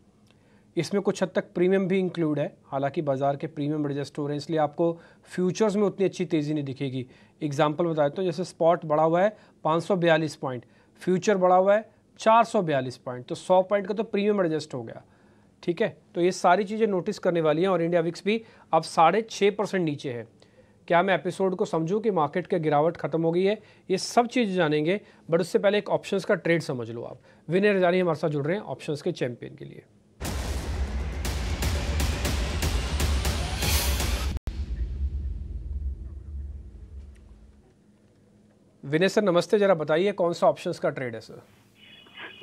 इसमें कुछ हद तक प्रीमियम भी इंक्लूड है हालांकि बाज़ार के प्रीमियम एडजस्ट हो रहे हैं इसलिए आपको फ्यूचर्स में उतनी अच्छी तेज़ी नहीं दिखेगी एग्जाम्पल बता देता हूँ जैसे स्पॉट बढ़ा हुआ है पाँच पॉइंट फ्यूचर बढ़ा हुआ है चार पॉइंट तो सौ पॉइंट का तो प्रीमियम एडजस्ट हो गया ठीक है तो ये सारी चीज़ें नोटिस करने वाली हैं और इंडिया विक्स भी अब साढ़े छः परसेंट नीचे है क्या मैं एपिसोड को समझूं कि मार्केट की गिरावट खत्म हो गई है ये सब चीज़ जानेंगे बट उससे पहले एक ऑप्शंस का ट्रेड समझ लो आप विनय रजानी हमारे साथ जुड़ रहे हैं ऑप्शंस के चैंपियन के लिए विनय सर नमस्ते जरा बताइए कौन सा ऑप्शंस का ट्रेड है सर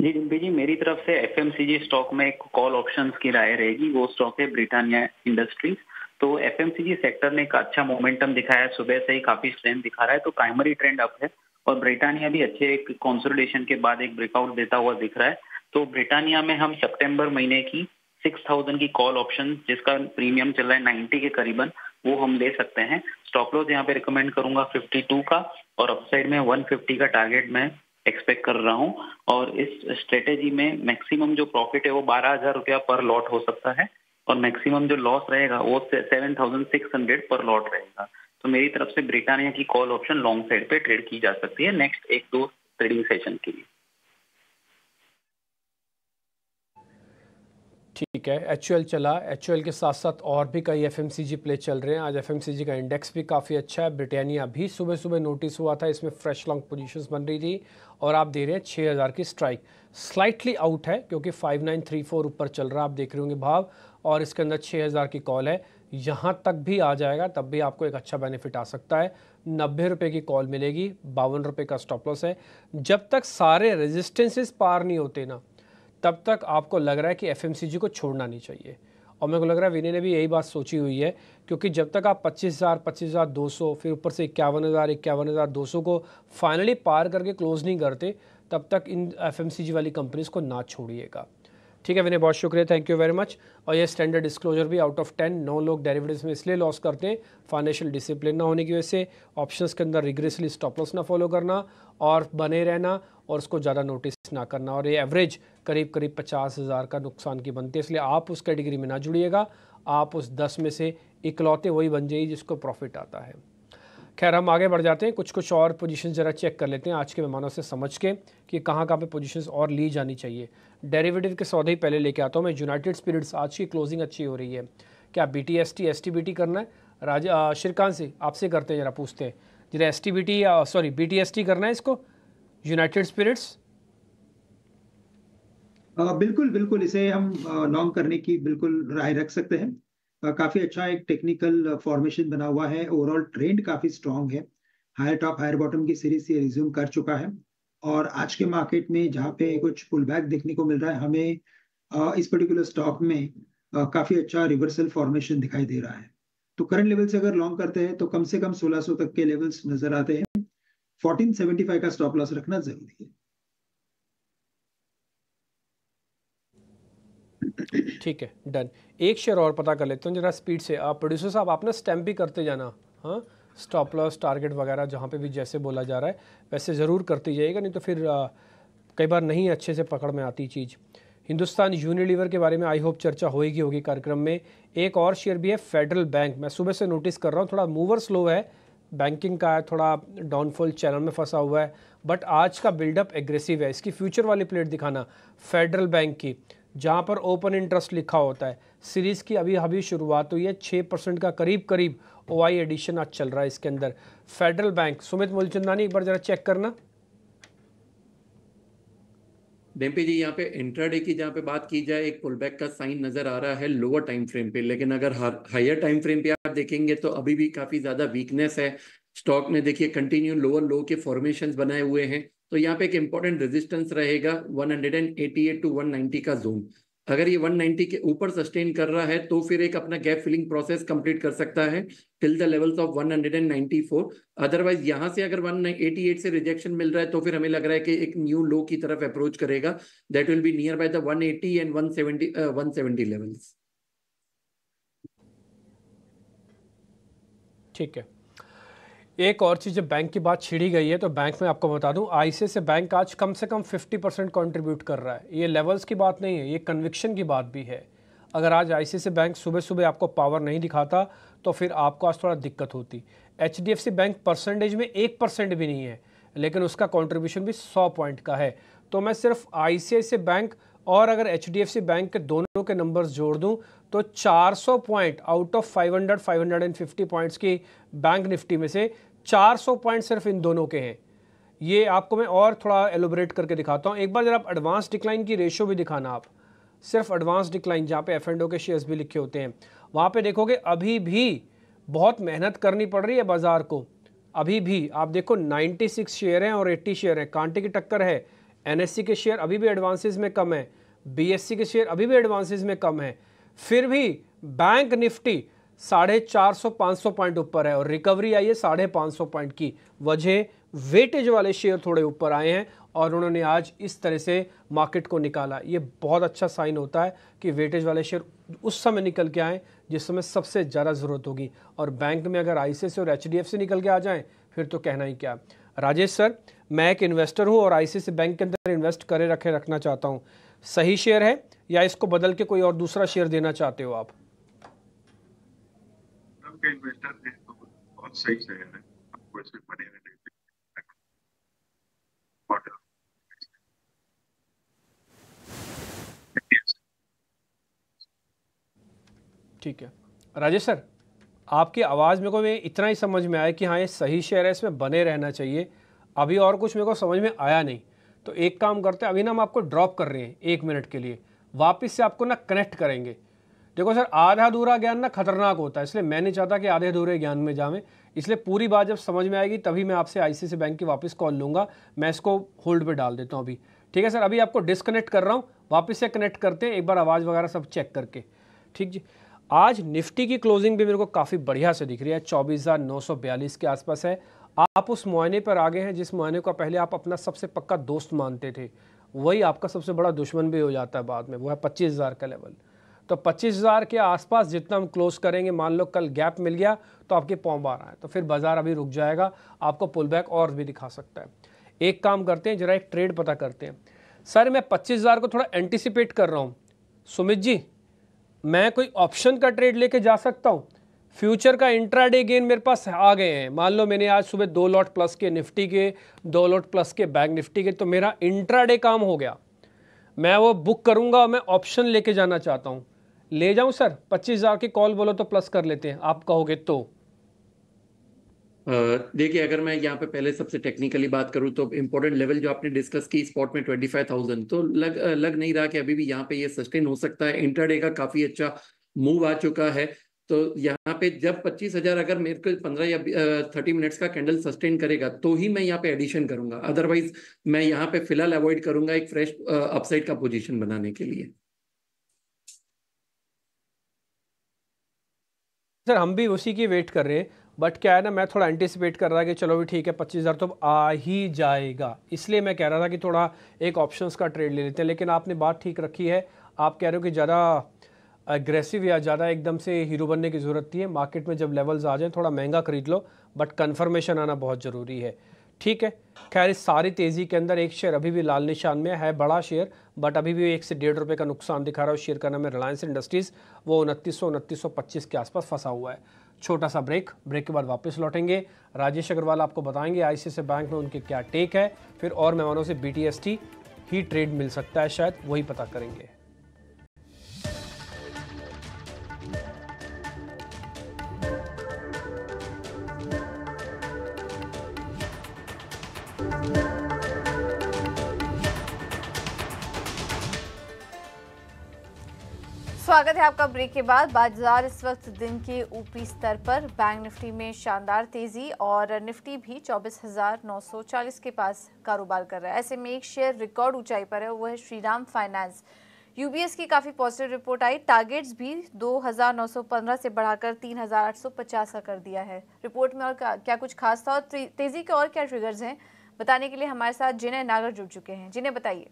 जी डिम्पी जी मेरी तरफ से एफ स्टॉक में एक कॉल ऑप्शंस की राय रहेगी वो स्टॉक है ब्रिटानिया इंडस्ट्रीज तो एफ सेक्टर ने एक अच्छा मोमेंटम दिखाया है सुबह से ही काफी स्ट्रेंथ दिखा रहा है तो प्राइमरी ट्रेंड अप है और ब्रिटानिया भी अच्छे एक कॉन्सोलिडेशन के बाद एक ब्रेकआउट देता हुआ दिख रहा है तो ब्रिटानिया में हम सितंबर महीने की 6000 की कॉल ऑप्शन जिसका प्रीमियम चल रहा है 90 के करीबन वो हम ले सकते हैं स्टॉप लॉस यहाँ पे रिकमेंड करूंगा 52 का और अपसाइड में 150 का टारगेट मैं एक्सपेक्ट कर रहा हूँ और इस स्ट्रेटेजी में मैक्सिमम जो प्रॉफिट है वो बारह हजार रुपया पर लॉट हो सकता है और मैक्सिमम जो लॉस रहेगा वो seven thousand six hundred per lot रहेगा तो मेरी तरफ से ब्रिटानिया की कॉल ऑप्शन लॉन्ग साइड पे ट्रेड की जा सकती है नेक्स्ट एक दो ट्रेडिंग सेशन के लिए ठीक है एच चला एच के साथ साथ और भी कई एफ प्ले चल रहे हैं आज एफ का इंडेक्स भी काफ़ी अच्छा है ब्रिटानिया भी सुबह सुबह नोटिस हुआ था इसमें फ्रेश लॉन्ग पोजीशंस बन रही थी और आप दे रहे हैं 6000 हज़ार की स्ट्राइक स्लाइटली आउट है क्योंकि 5934 ऊपर चल रहा है आप देख रहे होंगे भाव और इसके अंदर छः हज़ार की कॉल है यहाँ तक भी आ जाएगा तब भी आपको एक अच्छा बेनिफिट आ सकता है नब्बे रुपये की कॉल मिलेगी बावन रुपये का स्टॉप लॉस है जब तक सारे रेजिस्टेंसेस पार नहीं होते ना तब तक आपको लग रहा है कि एफ को छोड़ना नहीं चाहिए और मेरे को लग रहा है विनय ने भी यही बात सोची हुई है क्योंकि जब तक आप 25,000, 25,200 फिर ऊपर से इक्यावन हज़ार इक्यावन हज़ार दो सौ को फाइनली पार करके क्लोज़ नहीं करते तब तक इन एफ वाली कंपनीज़ को ना छोड़िएगा ठीक है मैंने बहुत शुक्रिया थैंक यू वेरी मच और ये स्टैंडर्ड डिस्क्लोजर भी आउट ऑफ टेन नौ लोग डेरिवेटिव्स में इसलिए लॉस करते हैं फाइनेंशियल डिसिप्लिन ना होने की वजह से ऑप्शंस के अंदर रिग्रेसली स्टॉप लॉस ना फॉलो करना और बने रहना और उसको ज़्यादा नोटिस ना करना और ये एवरेज करीब करीब पचास हज़ार का नुकसान की बनती है इसलिए आप उस कैटेगरी में ना जुड़िएगा आप उस दस में से इकलौते वही बन जाइए जिसको प्रॉफिट आता है खैर हम आगे बढ़ जाते हैं कुछ कुछ और पोजीशन ज़रा चेक कर लेते हैं आज के मेहमानों से समझ के कि कहाँ कहाँ पे पोजीशंस और ली जानी चाहिए डेरिवेटिव के सौदे ही पहले लेके आता हूँ मैं यूनाइटेड स्पिरिट्स आज की क्लोजिंग अच्छी हो रही है क्या B T S T S T B T करना है राजा श्रीकांत सिंह आपसे करते हैं जरा पूछते हैं जरा S T B T sorry B T S T करना है इसको यूनाइटेड स्पिरिट्स बिल्कुल बिल्कुल इसे हम लॉन्ग करने की बिल्कुल राय रख सकते हैं काफ़ी अच्छा एक टेक्निकल फॉर्मेशन बना हुआ है ओवरऑल ट्रेंड काफ़ी स्ट्रांग है हायर टॉप हायर बॉटम की सीरीज ये रिज्यूम कर चुका है और आज के मार्केट में जहाँ पे कुछ पुल बैक देखने को मिल रहा है हमें इस पर्टिकुलर स्टॉक में काफी अच्छा रिवर्सल फॉर्मेशन दिखाई दे रहा है तो करंट लेवल से अगर लॉन्ग करते हैं तो कम से कम 1600 तक के लेवल्स नजर आते हैं 1475 का स्टॉप लॉस रखना जरूरी है ठीक है डन एक शेयर और पता कर लेते हैं जरा स्पीड से आप प्रोड्यूसर साहब आपने स्टैम्प भी करते जाना हाँ स्टॉप लॉस टारगेट वगैरह जहाँ पे भी जैसे बोला जा रहा है वैसे ज़रूर करती जाइएगा नहीं तो फिर कई बार नहीं अच्छे से पकड़ में आती चीज़ हिंदुस्तान यूनिलीवर के बारे में आई होप चर्चा होगी होगी कार्यक्रम में एक और शेयर भी है फेडरल बैंक मैं सुबह से नोटिस कर रहा हूँ थोड़ा मूवर स्लो है बैंकिंग का है थोड़ा डाउनफॉल चैनल में फंसा हुआ है बट आज का बिल्डअप एग्रेसिव है इसकी फ्यूचर वाली प्लेट दिखाना फेडरल बैंक की जहाँ पर ओपन इंटरेस्ट लिखा होता है सीरीज़ की अभी अभी शुरुआत हुई है छः परसेंट का करीब करीब ओ आई एडिशन आज चल रहा है इसके अंदर फेडरल बैंक सुमित मूलचंदानी एक बार ज़रा चेक करना डेम्पी जी यहाँ पे इंट्राडे की जहाँ पे बात की जाए एक पुलबैक का साइन नजर आ रहा है लोअर टाइम फ्रेम पे लेकिन अगर हायर टाइम फ्रेम पे आप देखेंगे तो अभी भी काफी ज्यादा वीकनेस है स्टॉक ने देखिए कंटिन्यू लोअर लो के फॉर्मेशन बनाए हुए हैं तो यहाँ पे एक इम्पोर्टेंट रेजिस्टेंस रहेगा 188 टू 190 का जोन अगर ये 190 के ऊपर सस्टेन कर रहा है तो फिर एक अपना गैप फिलिंग प्रोसेस कंप्लीट कर सकता है till the levels of 194 otherwise यहां से अगर 188 से रिजेक्शन मिल रहा है तो फिर हमें लग रहा है कि एक न्यू लो की तरफ अप्रोच करेगा that will be near by the 180 and 170 uh, 170 levels ठीक है एक और चीज़ जब बैंक की बात छिड़ी गई है तो बैंक में आपको बता दूं आईसीआईसी बैंक आज कम से कम 50 परसेंट कॉन्ट्रीब्यूट कर रहा है ये लेवल्स की बात नहीं है ये कन्विक्शन की बात भी है अगर आज आईसीआईसी बैंक सुबह सुबह आपको पावर नहीं दिखाता तो फिर आपको आज थोड़ा दिक्कत होती एच बैंक परसेंटेज में एक परसेंट भी नहीं है लेकिन उसका कॉन्ट्रीब्यूशन भी सौ पॉइंट का है तो मैं सिर्फ आई बैंक और अगर एच बैंक के दोनों के नंबर्स जोड़ दूं तो 400 पॉइंट आउट ऑफ 500 550 पॉइंट्स की बैंक निफ्टी में से 400 पॉइंट सिर्फ इन दोनों के हैं ये आपको मैं और थोड़ा एलोबरेट करके दिखाता हूँ एक बार जरा आप एडवांस डिक्लाइन की रेशो भी दिखाना आप सिर्फ एडवांस डिक्लाइन जहाँ पे एफ एंड ओ के शेयर्स भी लिखे होते हैं वहाँ पे देखोगे अभी भी बहुत मेहनत करनी पड़ रही है बाज़ार को अभी भी आप देखो 96 शेयर हैं और 80 शेयर हैं कांटे की टक्कर है एनएससी के शेयर अभी भी एडवांसेस में कम है बीएससी के शेयर अभी भी एडवांसेस में कम है फिर भी बैंक निफ्टी साढ़े चार सौ पाँच सौ पॉइंट ऊपर है और रिकवरी आई है साढ़े पाँच सौ पॉइंट की वजह वेटेज वाले शेयर थोड़े ऊपर आए हैं और उन्होंने आज इस तरह से मार्केट को निकाला ये बहुत अच्छा साइन होता है कि वेटेज वाले शेयर उस समय निकल के आएँ जिस समय सबसे ज़्यादा ज़रूरत होगी और बैंक में अगर आई और एच से निकल के आ जाएँ फिर तो कहना ही क्या राजेश सर मैं एक इन्वेस्टर हूँ और आई बैंक के अंदर इन्वेस्ट करे रखे रखना चाहता हूँ सही शेयर है या इसको बदल के कोई और दूसरा शेयर देना चाहते हो आप के इन्वेस्टर हैं तो बहुत सही है आपको बने रहने ठीक है राजेश सर आपकी आवाज़ मेरे को में इतना ही समझ में आया कि हाँ ये सही शेयर है इसमें बने रहना चाहिए अभी और कुछ मेरे को समझ में आया नहीं तो एक काम करते हैं अभी ना हम आपको ड्रॉप कर रहे हैं एक मिनट के लिए वापस से आपको ना कनेक्ट करेंगे देखो सर आधा अधूरा ज्ञान ना खतरनाक होता है इसलिए मैं नहीं चाहता कि आधे अधूरे ज्ञान में जावें इसलिए पूरी बात जब समझ में आएगी तभी मैं आपसे आईसीआईसी बैंक की वापस कॉल लूंगा मैं इसको होल्ड पर डाल देता हूँ अभी ठीक है सर अभी आपको डिसकनेक्ट कर रहा हूँ वापस से कनेक्ट करते हैं एक बार आवाज़ वगैरह सब चेक करके ठीक जी आज निफ्टी की क्लोजिंग भी मेरे को काफ़ी बढ़िया से दिख रही है चौबीस हज़ार नौ सौ बयालीस के आसपास है आप उस मुआयने पर आ गए हैं जिस मुआयने को पहले आप अपना सबसे पक्का दोस्त मानते थे वही आपका सबसे बड़ा दुश्मन भी हो जाता है बाद में वो है पच्चीस हज़ार का लेवल तो 25,000 के आसपास जितना हम क्लोज करेंगे मान लो कल गैप मिल गया तो आपके पॉम आ रहा है तो फिर बाजार अभी रुक जाएगा आपको पुल बैक और भी दिखा सकता है एक काम करते हैं जरा एक ट्रेड पता करते हैं सर मैं 25,000 को थोड़ा एंटिसिपेट कर रहा हूँ सुमित जी मैं कोई ऑप्शन का ट्रेड लेके जा सकता हूँ फ्यूचर का डे गेन मेरे पास आ गए हैं मान लो मैंने आज सुबह दो लॉट प्लस के निफ्टी के दो लॉट प्लस के बैंक निफ्टी के तो मेरा डे काम हो गया मैं वो बुक करूँगा मैं ऑप्शन लेके जाना चाहता हूँ ले जाऊं सर पच्चीस हज़ार की कॉल बोलो तो प्लस कर लेते हैं आप कहोगे तो देखिए अगर मैं यहाँ पे पहले सबसे टेक्निकली बात करूँ तो इम्पोर्टेंट लेवल जो आपने डिस्कस की स्पॉट में ट्वेंटी फाइव थाउजेंड तो लग लग नहीं रहा कि अभी भी यहाँ पे ये यह सस्टेन हो सकता है इंटरडे का काफी अच्छा मूव आ चुका है तो यहाँ पे जब पच्चीस हजार अगर मेरे को पंद्रह या थर्टी मिनट्स का कैंडल सस्टेन करेगा तो ही मैं यहाँ पे एडिशन करूंगा अदरवाइज मैं यहाँ पे फिलहाल अवॉइड करूंगा एक फ्रेश अपसाइड का पोजिशन बनाने के लिए सर हम भी उसी की वेट कर रहे हैं बट क्या है ना मैं थोड़ा एंटिसिपेट कर रहा कि चलो भी ठीक है पच्चीस हज़ार तो आ ही जाएगा इसलिए मैं कह रहा था कि थोड़ा एक ऑप्शंस का ट्रेड ले लेते हैं लेकिन आपने बात ठीक रखी है आप कह रहे हो कि ज़्यादा एग्रेसिव या ज़्यादा एकदम से हीरो बनने की ज़रूरत नहीं है मार्केट में जब लेवल्स आ जाएँ थोड़ा महंगा खरीद लो बट कन्फर्मेशन आना बहुत ज़रूरी है ठीक है खैर इस सारी तेज़ी के अंदर एक शेयर अभी भी लाल निशान में है बड़ा शेयर बट अभी भी एक से डेढ़ रुपये का नुकसान दिखा रहा है शेयर का नाम है रिलायंस इंडस्ट्रीज़ वो उनतीस सौ उनतीस सौ पच्चीस के आसपास फंसा हुआ है छोटा सा ब्रेक ब्रेक के बाद वापस लौटेंगे राजेश अग्रवाल आपको बताएंगे आईसीआईसी बैंक में उनके क्या टेक है फिर और मेहमानों से टी ही ट्रेड मिल सकता है शायद वही पता करेंगे स्वागत है आपका ब्रेक के बाद बाजार इस वक्त दिन के ऊपरी स्तर पर बैंक निफ्टी में शानदार तेजी और निफ्टी भी 24,940 के पास कारोबार कर रहा है ऐसे में एक शेयर रिकॉर्ड ऊंचाई पर है वो है श्रीराम फाइनेंस यूबीएस की काफ़ी पॉजिटिव रिपोर्ट आई टारगेट्स भी 2,915 से बढ़ाकर तीन का कर दिया है रिपोर्ट में और क्या कुछ खास था और तेज़ी के और क्या ट्रिगर्स हैं बताने के लिए हमारे साथ जिनय नागर जुड़ चुके हैं जिन्हें बताइए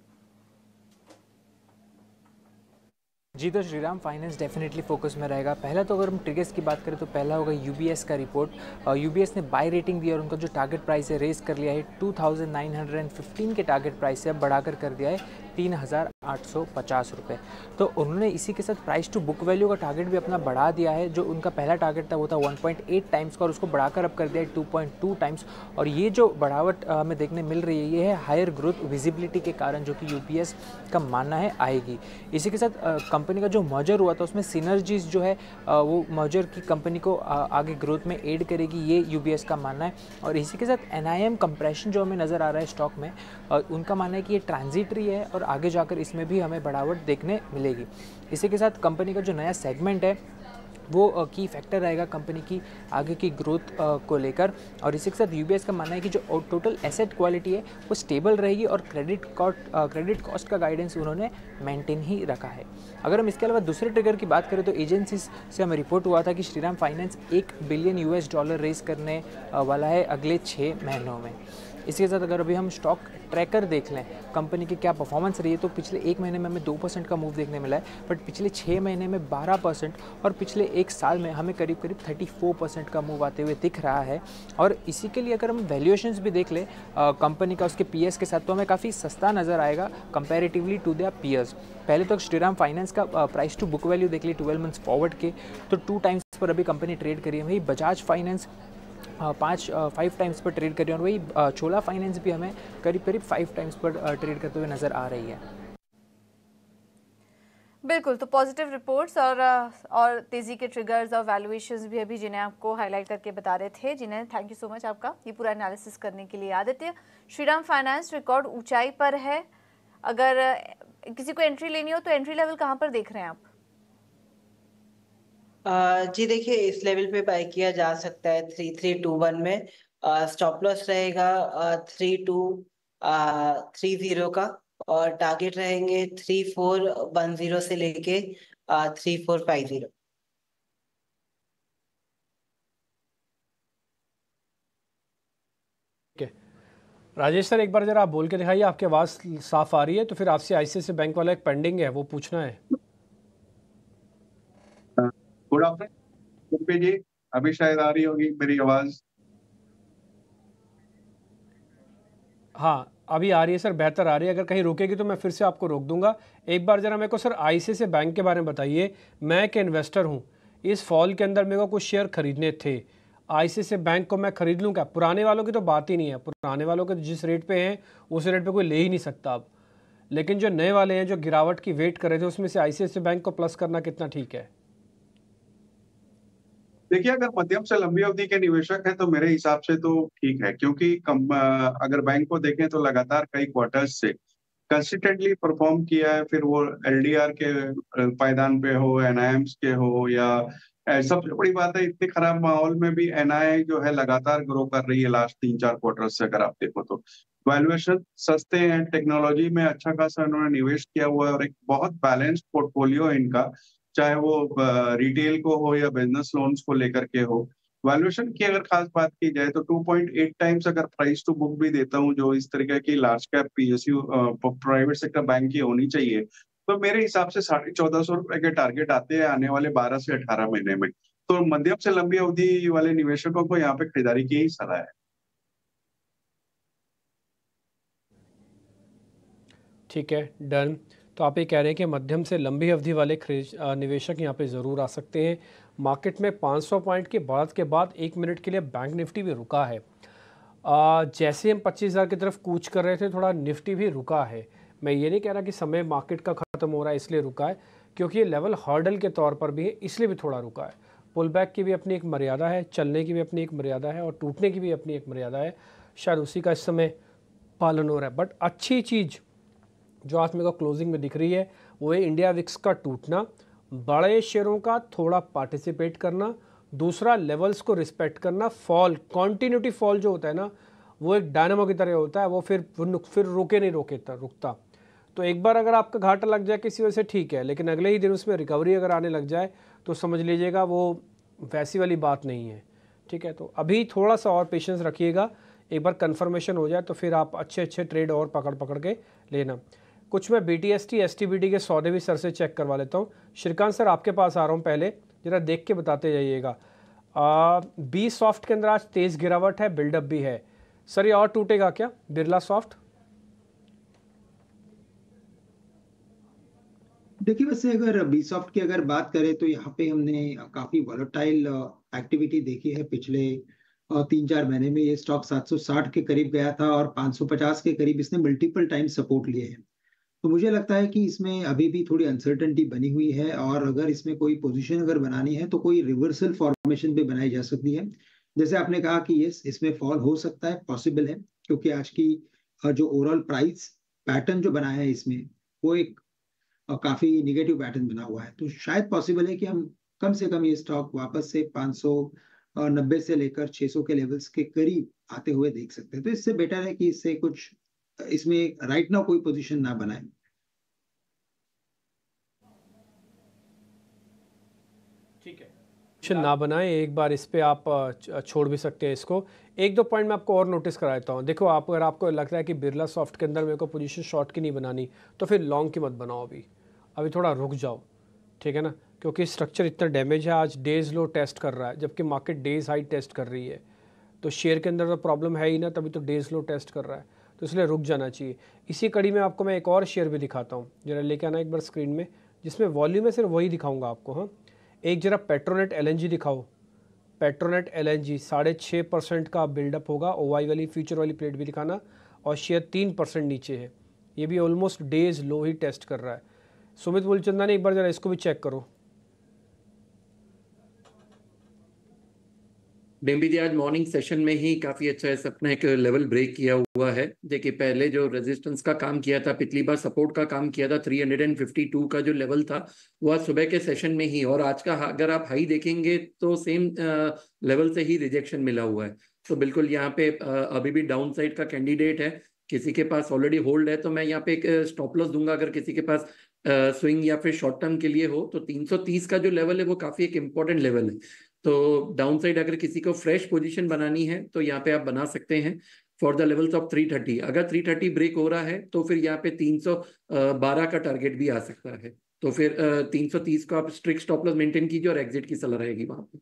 जी तो श्रीराम फाइनेंस डेफिनेटली फोकस में रहेगा पहला तो अगर हम ट्रिगर्स की बात करें तो पहला होगा यूबीएस का रिपोर्ट यूबीएस ने बाय रेटिंग दी और उनका जो टारगेट प्राइस है रेज़ कर लिया है 2915 के टारगेट प्राइस से बढ़ाकर कर दिया है तीन हज़ार आठ सौ पचास रुपये तो उन्होंने इसी के साथ प्राइस टू बुक वैल्यू का टारगेट भी अपना बढ़ा दिया है जो उनका पहला टारगेट था वो था वन पॉइंट एट टाइम्स का और उसको बढ़ाकर अप कर दिया है टू पॉइंट टू टाइम्स और ये जो बढ़ावट हमें देखने मिल रही है ये है हायर ग्रोथ विजिबिलिटी के कारण जो कि यू का मानना है आएगी इसी के साथ कंपनी का जो मर्जर हुआ था उसमें सिनर्जीज जो है वो मर्जर की कंपनी को आगे ग्रोथ में एड करेगी ये यू का मानना है और इसी के साथ एन कंप्रेशन जो हमें नज़र आ रहा है स्टॉक में और उनका मानना है कि ये ट्रांजिटरी है और आगे जाकर इसमें भी हमें बढ़ावट देखने मिलेगी इसी के साथ कंपनी का जो नया सेगमेंट है वो की फैक्टर रहेगा कंपनी की आगे की ग्रोथ को लेकर और इसी के साथ यू का मानना है कि जो टोटल एसेट क्वालिटी है वो स्टेबल रहेगी और क्रेडिट कॉट क्रेडिट कॉस्ट का गाइडेंस उन्होंने मेंटेन ही रखा है अगर हम इसके अलावा दूसरे ट्रिगर की बात करें तो एजेंसी से हमें रिपोर्ट हुआ था कि श्रीराम फाइनेंस एक बिलियन यूएस डॉलर रेज करने वाला है अगले छः महीनों में इसके साथ अगर अभी हम स्टॉक ट्रैकर देख लें कंपनी की क्या परफॉर्मेंस रही है तो पिछले एक महीने में हमें दो परसेंट का मूव देखने मिला है बट पिछले छः महीने में बारह परसेंट और पिछले एक साल में हमें करीब करीब थर्टी फोर परसेंट का मूव आते हुए दिख रहा है और इसी के लिए अगर हम वैल्यूएशन भी देख लें कंपनी का उसके पी के साथ तो हमें काफ़ी सस्ता नज़र आएगा कंपेरेटिवली टू दर पीयर्स पहले तो श्रीराम फाइनेंस का प्राइस टू बुक वैल्यू देख ली ट्वेल्व मंथ्स फॉरवर्ड के तो टू टाइम्स पर अभी कंपनी ट्रेड करी है वही बजाज फाइनेंस पाँच फाइव टाइम्स पर ट्रेड कर रही है और वही चोला फाइनेंस भी हमें करीब करीब फाइव टाइम्स पर ट्रेड करते हुए नज़र आ रही है बिल्कुल तो पॉजिटिव रिपोर्ट्स और और तेज़ी के ट्रिगर्स और वैल्यूएशंस भी अभी जिन्हें आपको हाईलाइट करके बता रहे थे जिन्हें थैंक यू सो मच आपका ये पूरा एनालिसिस करने के लिए आदित्य श्रीराम फाइनेंस रिकॉर्ड ऊंचाई पर है अगर किसी को एंट्री लेनी हो तो एंट्री लेवल कहाँ पर देख रहे हैं आप जी देखिए, इस लेवल पे बाय किया जा सकता है थ्री थ्री टू वन में स्टॉप लॉस रहेगा थ्री टू थ्री जीरो का और टारगेट रहेंगे थ्री फोर वन जीरो से लेके three four five zero Rajesh sir एक बार ज़रा आप बोल के दिखाइए, आपकी आवाज़ साफ़ आ रही है, तो फिर आपसे आईसीआईसी बैंक वाला एक पेंडिंग है, वो पूछना है। गुड आफ्टरनून गुप्पी जी अभी शायद आ रही होगी मेरी आवाज हाँ अभी आ रही है सर बेहतर आ रही है अगर कहीं रुकेगी तो मैं फिर से आपको रोक दूंगा एक बार जरा मेरे को सर आई सी बैंक के बारे में बताइए मैं एक इन्वेस्टर हूँ इस फॉल के अंदर मेरे को कुछ शेयर खरीदने थे आई बैंक को मैं खरीद लूँ क्या पुराने वालों की तो बात ही नहीं है पुराने वालों के तो जिस रेट पे हैं उस रेट पर कोई ले ही नहीं सकता अब लेकिन जो नए वाले हैं जो गिरावट की वेट कर रहे थे उसमें से आई बैंक को प्लस करना कितना ठीक है देखिए अगर मध्यम से लंबी अवधि के निवेशक हैं तो मेरे हिसाब से तो ठीक है क्योंकि कम अगर बैंक को देखें तो लगातार कई क्वार्टर्स से कंसिस्टेंटली परफॉर्म किया है फिर वो एलडीआर के पायदान पे हो एनआईएम्स के हो या सबसे बड़ी बात है इतने खराब माहौल में भी एनआईए जो है लगातार ग्रो कर रही है लास्ट तीन चार क्वार्टर से अगर आप देखो तो वैल्युएशन सस्ते हैं टेक्नोलॉजी में अच्छा खासा उन्होंने निवेश किया हुआ है और एक बहुत बैलेंस्ड पोर्टफोलियो है इनका चाहे वो रिटेल को हो या बिजनेस लोन्स को लेकर के हो वैल्यूएशन की अगर खास बात की जाए तो 2.8 टाइम्स अगर प्राइस टू बुक भी देता हूँ जो इस तरीके की large cap PSU private sector bank की होनी चाहिए तो मेरे हिसाब से साढ़े चौदह सौ रुपए के टारगेट आते हैं आने वाले बारह से अठारह महीने में तो मध्यम से लंबी अवधि वाले निवेशकों को यहाँ पे खरीदारी की ही सलाह है ठीक है डन तो आप ये कह रहे हैं कि मध्यम से लंबी अवधि वाले खरीद निवेशक यहाँ पे ज़रूर आ सकते हैं मार्केट में 500 पॉइंट के बढ़त के बाद एक मिनट के लिए बैंक निफ्टी भी रुका है आ, जैसे हम 25,000 की तरफ कूच कर रहे थे थोड़ा निफ्टी भी रुका है मैं ये नहीं कह रहा कि समय मार्केट का ख़त्म हो रहा है इसलिए रुका है क्योंकि ये लेवल हर्डल के तौर पर भी है इसलिए भी थोड़ा रुका है पुल बैक की भी अपनी एक मर्यादा है चलने की भी अपनी एक मर्यादा है और टूटने की भी अपनी एक मर्यादा है शायद उसी का इस समय पालन हो रहा है बट अच्छी चीज़ जो आज मेरे को क्लोजिंग में दिख रही है वो है इंडिया विक्स का टूटना बड़े शेयरों का थोड़ा पार्टिसिपेट करना दूसरा लेवल्स को रिस्पेक्ट करना फॉल कॉन्टीन्यूटी फॉल जो होता है ना वो एक डायनामो की तरह होता है वो फिर फिर रुके नहीं रोके रुकता तो एक बार अगर आपका घाटा लग जाए किसी वजह से ठीक है लेकिन अगले ही दिन उसमें रिकवरी अगर आने लग जाए तो समझ लीजिएगा वो वैसी वाली बात नहीं है ठीक है तो अभी थोड़ा सा और पेशेंस रखिएगा एक बार कंफर्मेशन हो जाए तो फिर आप अच्छे अच्छे ट्रेड और पकड़ पकड़ के लेना कुछ मैं B T S T B T के सौदे भी सर से चेक करवा लेता हूँ श्रीकांत सर आपके पास आ रहा हूँ पहले ज़रा देख के बताते जाइएगा बी सॉफ्ट के अंदर आज तेज़ गिरावट है बिल्डअप भी है सर ये और टूटेगा क्या बिरला सॉफ्ट देखिए वैसे अगर बी सॉफ्ट की अगर बात करें तो यहाँ पे हमने काफ़ी वॉलोटाइल एक्टिविटी देखी है पिछले तीन चार महीने में ये स्टॉक 760 के करीब गया था और 550 के करीब इसने मल्टीपल टाइम सपोर्ट लिए हैं तो मुझे लगता है कि इसमें अभी भी थोड़ी अनसर्टनटी बनी हुई है और अगर इसमें कोई पोजीशन अगर बनानी है तो कोई रिवर्सल फॉर्मेशन भी बनाई जा सकती है जैसे आपने कहा कि यस इसमें फॉल हो सकता है पॉसिबल है क्योंकि आज की जो ओवरऑल प्राइस पैटर्न जो बनाया है इसमें वो एक काफ़ी निगेटिव पैटर्न बना हुआ है तो शायद पॉसिबल है कि हम कम से कम ये स्टॉक वापस से नब्बे से लेकर 600 के लेवल्स के करीब आते हुए देख सकते हैं तो इससे बेटर है कि इससे कुछ तो इसमें राइट ना कोई पोजीशन ना बनाए ना बनाएं एक बार इस पर आप छोड़ भी सकते हैं इसको एक दो पॉइंट मैं आपको और नोटिस करा देता हूँ देखो आप अगर आपको लगता है कि बिरला सॉफ्ट के अंदर मेरे को पोजीशन शॉर्ट की नहीं बनानी तो फिर लॉन्ग की मत बनाओ अभी अभी थोड़ा रुक जाओ ठीक है ना क्योंकि स्ट्रक्चर इतना डैमेज है आज डेज लो टेस्ट कर रहा है जबकि मार्केट डेज हाई टेस्ट कर रही है तो शेयर के अंदर तो प्रॉब्लम है ही ना तभी तो डेज लो टेस्ट कर रहा है तो इसलिए रुक जाना चाहिए इसी कड़ी में आपको मैं एक और शेयर भी दिखाता हूँ जरा लेके आना एक बार स्क्रीन में जिसमें वॉल्यूम है सिर्फ वही दिखाऊंगा आपको हाँ एक जरा पेट्रोनेट एल दिखाओ पेट्रोनेट एल एन जी साढ़े छः परसेंट का बिल्डअप होगा ओ वाली फ्यूचर वाली प्लेट भी दिखाना और शेयर तीन परसेंट नीचे है ये भी ऑलमोस्ट डेज लो ही टेस्ट कर रहा है सुमित मूलचंदा ने एक बार जरा इसको भी चेक करो बेम्बी जी आज मॉर्निंग सेशन में ही काफी अच्छा है सपना एक लेवल ब्रेक किया हुआ है देखिए पहले जो रेजिस्टेंस का काम किया था पिछली बार सपोर्ट का काम किया था 352 का जो लेवल था वो आज सुबह के सेशन में ही और आज का अगर आप हाई देखेंगे तो सेम लेवल से ही रिजेक्शन मिला हुआ है तो बिल्कुल यहाँ पे अभी भी डाउन साइड का कैंडिडेट है किसी के पास ऑलरेडी होल्ड है तो मैं यहाँ पे एक स्टॉप लॉस दूंगा अगर किसी के पास स्विंग या फिर शॉर्ट टर्म के लिए हो तो 330 का जो लेवल है वो काफी एक इम्पोर्टेंट लेवल है तो डाउन साइड अगर किसी को फ्रेश पोजीशन बनानी है तो यहाँ पे आप बना सकते हैं for the levels of three thirty अगर थ्री थर्टी ब्रेक हो रहा है तो फिर यहाँ पे तीन सौ बारह का टारगेट भी आ सकता है तो फिर तीन सौ तीस को आप स्ट्रिक्ट स्टॉप लॉस मेंटेन कीजिए और एग्जिट की सलाह रहेगी वहां पे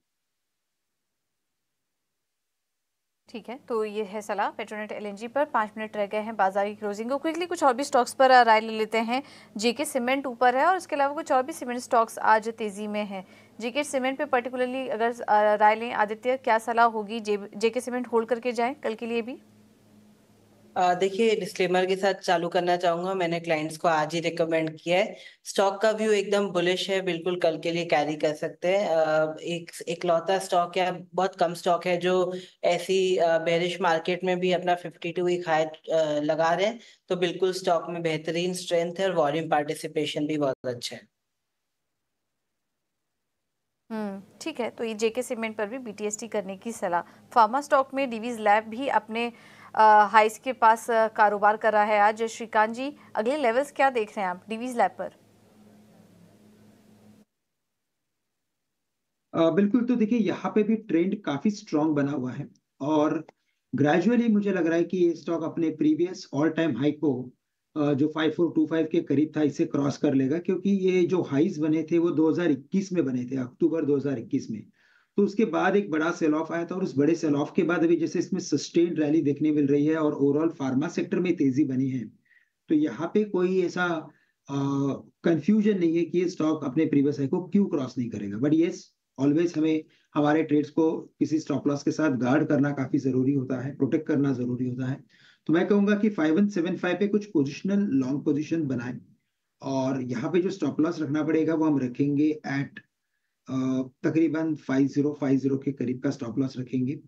ठीक है तो ये है सलाह पेट्रोनेट एलएनजी पर पांच मिनट रह गए हैं बाजार की क्लोजिंग को क्विकली कुछ और भी स्टॉक्स पर राय ले लेते हैं जेके सीमेंट ऊपर है और इसके अलावा कुछ और भी सीमेंट स्टॉक्स आज तेजी में है जेके सीमेंट पे पर्टिकुलरली अगर राय लें आदित्य क्या सलाह होगी जेके सीमेंट होल्ड करके जाए कल के लिए भी देखिए डिस्क्लेमर के साथ चालू करना चाहूंगा मैंने क्लाइंट्स को आज ही रिकमेंड किया है स्टॉक का व्यू एकदम बुलिश है बिल्कुल कल के लिए कैरी कर सकते हैं एक एक लौता स्टॉक है बहुत कम स्टॉक है जो ऐसी बेरिश मार्केट में भी अपना 52 टू वीक हाई लगा रहे हैं तो बिल्कुल स्टॉक में बेहतरीन स्ट्रेंथ है और वॉल्यूम पार्टिसिपेशन भी बहुत अच्छा है हम्म, ठीक है तो ये जेके सीमेंट पर भी बीटीएसटी करने की सलाह फार्मा स्टॉक में डीवीज लैब भी अपने हाइस के पास कारोबार कर रहा है आज श्रीकांत जी अगले लेवल्स क्या देख रहे हैं आप डीवीज लैब पर आ, बिल्कुल तो देखिए यहाँ पे भी ट्रेंड काफी स्ट्रॉन्ग बना हुआ है और ग्रेजुअली मुझे लग रहा है कि ये स्टॉक अपने प्रीवियस ऑल टाइम हाई को जो 5425 के करीब था इसे क्रॉस कर लेगा क्योंकि ये जो हाइज बने थे वो 2021 में बने थे अक्टूबर 2021 में तो उसके बाद एक बड़ा सेल ऑफ आया था और उस बड़े सेल ऑफ के बाद अभी जैसे इसमें सस्टेन रैली देखने मिल रही है और ओवरऑल फार्मा सेक्टर में तेजी बनी है तो यहाँ पे कोई ऐसा कंफ्यूजन नहीं है कि ये स्टॉक अपने प्रीवियस हाई को क्यों क्रॉस नहीं करेगा बट येस ऑलवेज हमें हमारे ट्रेड्स को किसी स्टॉप लॉस के साथ गार्ड करना काफी जरूरी होता है प्रोटेक्ट करना जरूरी होता है तो मैं कहूंगा कि फाइव वन सेवन फाइव पे कुछ पोजिशनल लॉन्ग पोजिशन बनाए और यहाँ पे जो स्टॉप लॉस रखना पड़ेगा वो हम रखेंगे एट तकरीबन फाइव जीरो फाइव जीरो के करीब का स्टॉप लॉस रखेंगे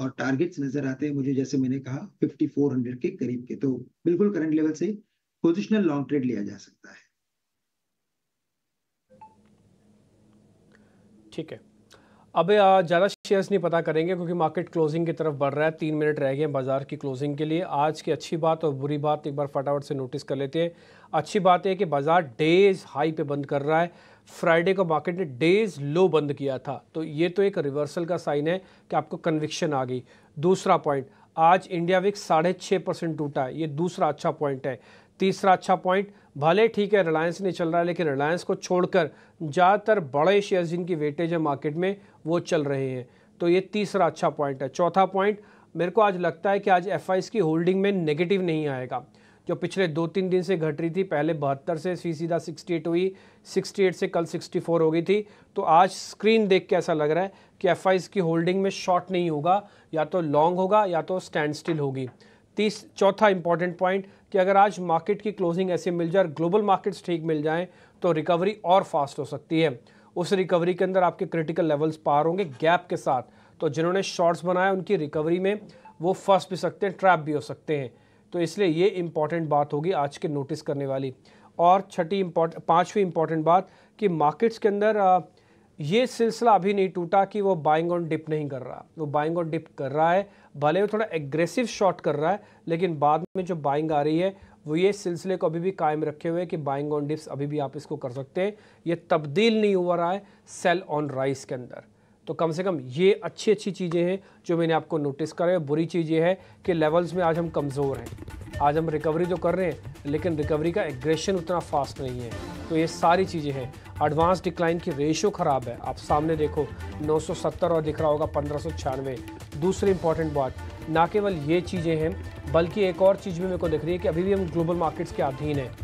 और टारगेट्स नजर आते हैं मुझे जैसे मैंने कहा फिफ्टी फोर हंड्रेड के करीब के तो बिल्कुल करंट लेवल से पोजिशनल लॉन्ग ट्रेड लिया जा सकता है ठीक है अब ज़्यादा शेयर्स नहीं पता करेंगे क्योंकि मार्केट क्लोजिंग की तरफ बढ़ रहा है तीन मिनट रह गए बाजार की क्लोजिंग के लिए आज की अच्छी बात और बुरी बात एक बार फटाफट से नोटिस कर लेते हैं अच्छी बात है कि बाजार डेज हाई पे बंद कर रहा है फ्राइडे को मार्केट ने डेज लो बंद किया था तो ये तो एक रिवर्सल का साइन है कि आपको कन्विक्शन आ गई दूसरा पॉइंट आज इंडिया विक साढ़े छः परसेंट टूटा है ये दूसरा अच्छा पॉइंट है तीसरा अच्छा पॉइंट भले ठीक है रिलायंस नहीं चल रहा है लेकिन रिलायंस को छोड़कर ज़्यादातर बड़े शेयर जिनकी वेटेज है मार्केट में वो चल रहे हैं तो ये तीसरा अच्छा पॉइंट है चौथा पॉइंट मेरे को आज लगता है कि आज एफ की होल्डिंग में नेगेटिव नहीं आएगा जो पिछले दो तीन दिन से घट रही थी पहले बहत्तर से सी सीधा एट हुई सिक्सटी एट से कल सिक्सटी फोर हो गई थी तो आज स्क्रीन देख के ऐसा लग रहा है कि एफ की होल्डिंग में शॉर्ट नहीं होगा या तो लॉन्ग होगा या तो स्टैंड स्टिल होगी तीस चौथा इंपॉर्टेंट पॉइंट कि अगर आज मार्केट की क्लोजिंग ऐसे मिल जाए और ग्लोबल मार्केट्स ठीक मिल जाएँ तो रिकवरी और फास्ट हो सकती है उस रिकवरी के अंदर आपके क्रिटिकल लेवल्स पार होंगे गैप के साथ तो जिन्होंने शॉर्ट्स बनाए उनकी रिकवरी में वो फंस भी सकते हैं ट्रैप भी हो सकते हैं तो इसलिए ये इम्पॉर्टेंट बात होगी आज के नोटिस करने वाली और छठी इम्पॉर्ट पाँचवीं इम्पॉर्टेंट बात कि मार्केट्स के अंदर ये सिलसिला अभी नहीं टूटा कि वो बाइंग ऑन डिप नहीं कर रहा वो बाइंग ऑन डिप कर रहा है भले वो थोड़ा एग्रेसिव शॉट कर रहा है लेकिन बाद में जो बाइंग आ रही है वो ये सिलसिले को अभी भी कायम रखे हुए कि बाइंग ऑन डिप्स अभी भी आप इसको कर सकते हैं ये तब्दील नहीं हुआ रहा है सेल ऑन राइस के अंदर तो कम से कम ये अच्छी अच्छी चीज़ें हैं जो मैंने आपको नोटिस करा बुरी चीज़ ये है कि लेवल्स में आज हम कमज़ोर हैं आज हम रिकवरी तो कर रहे हैं लेकिन रिकवरी का एग्रेशन उतना फास्ट नहीं है तो ये सारी चीज़ें हैं एडवांस डिक्लाइन की रेशो ख़राब है आप सामने देखो 970 और दिख रहा होगा पंद्रह दूसरी इंपॉर्टेंट बात ना केवल ये चीज़ें हैं बल्कि एक और चीज़ भी मेरे को दिख रही है कि अभी भी हम ग्लोबल मार्केट्स के अधीन हैं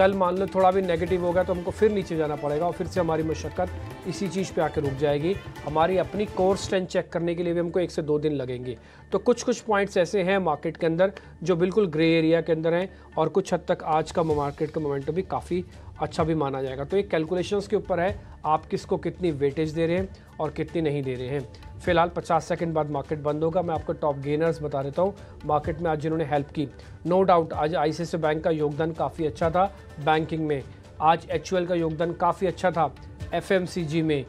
कल मान लो थोड़ा भी नेगेटिव होगा तो हमको फिर नीचे जाना पड़ेगा और फिर से हमारी मशक्क़त इसी चीज़ पे आके रुक जाएगी हमारी अपनी कोर स्ट्रेंथ चेक करने के लिए भी हमको एक से दो दिन लगेंगे तो कुछ कुछ पॉइंट्स ऐसे हैं मार्केट के अंदर जो बिल्कुल ग्रे एरिया के अंदर हैं और कुछ हद तक आज का मार्केट का मोमेंटो भी काफ़ी अच्छा भी माना जाएगा तो ये कैलकुलेशंस के ऊपर है आप किसको कितनी वेटेज दे रहे हैं और कितनी नहीं दे रहे हैं फिलहाल 50 सेकंड बाद मार्केट बंद होगा मैं आपको टॉप गेनर्स बता देता हूँ मार्केट में आज जिन्होंने हेल्प की नो डाउट आज आई बैंक का योगदान काफ़ी अच्छा था बैंकिंग में आज एच का योगदान काफ़ी अच्छा था एफ में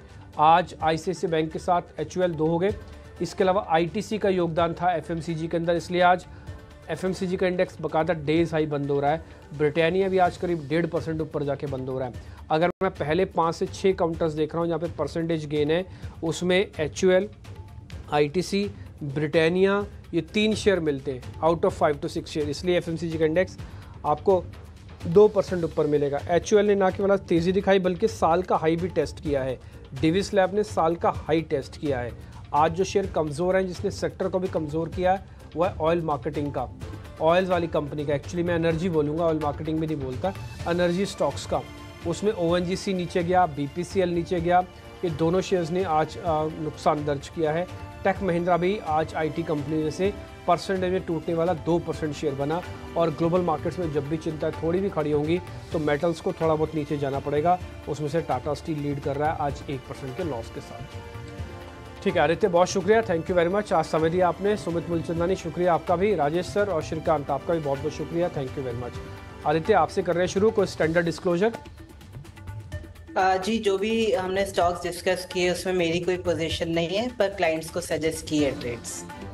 आज आई बैंक के साथ एच दो हो गए इसके अलावा आई का योगदान था एफ के अंदर इसलिए आज एफ का इंडेक्स बकायदा डेज हाई बंद हो रहा है ब्रिटानिया भी आज करीब डेढ़ परसेंट ऊपर जाके बंद हो रहा है अगर मैं पहले पाँच से छः काउंटर्स देख रहा हूँ जहाँ पे परसेंटेज गेन है उसमें H U L I T C Britannia ये तीन शेयर मिलते हैं out of five to six share इसलिए एफ का इंडेक्स आपको दो परसेंट ऊपर मिलेगा एच ने ना केवल तेज़ी दिखाई बल्कि साल का हाई भी टेस्ट किया है डिविस लैब ने साल का हाई टेस्ट किया है आज जो शेयर कमज़ोर हैं जिसने सेक्टर को भी कमज़ोर किया है वो है ऑयल मार्केटिंग का ऑयल्स वाली कंपनी का एक्चुअली मैं एनर्जी बोलूँगा ऑयल मार्केटिंग भी नहीं बोलता एनर्जी स्टॉक्स का उसमें ओ नीचे गया बी नीचे गया ये दोनों शेयर्स ने आज नुकसान दर्ज किया है टेक महिंद्रा भी आज आईटी कंपनी जैसे परसेंटेज में टूटने वाला दो परसेंट शेयर बना और ग्लोबल मार्केट्स में जब भी चिंता थोड़ी भी खड़ी होंगी तो मेटल्स को थोड़ा बहुत नीचे जाना पड़ेगा उसमें से टाटा स्टील लीड कर रहा है आज एक परसेंट के लॉस के साथ ठीक है आदित्य बहुत शुक्रिया थैंक यू वेरी मच आज समय दिया आपने सुमित मूलचंदानी शुक्रिया आपका भी राजेश सर और श्रीकांत आपका भी बहुत बहुत शुक्रिया thank you very much Aditya आपसे कर रहे हैं शुरू कोई स्टैंडर्ड डिस्क्लोजर जी जो भी हमने स्टॉक्स डिस्कस किए उसमें मेरी कोई पोजीशन नहीं है पर क्लाइंट्स को सजेस्ट किए ट्रेड्स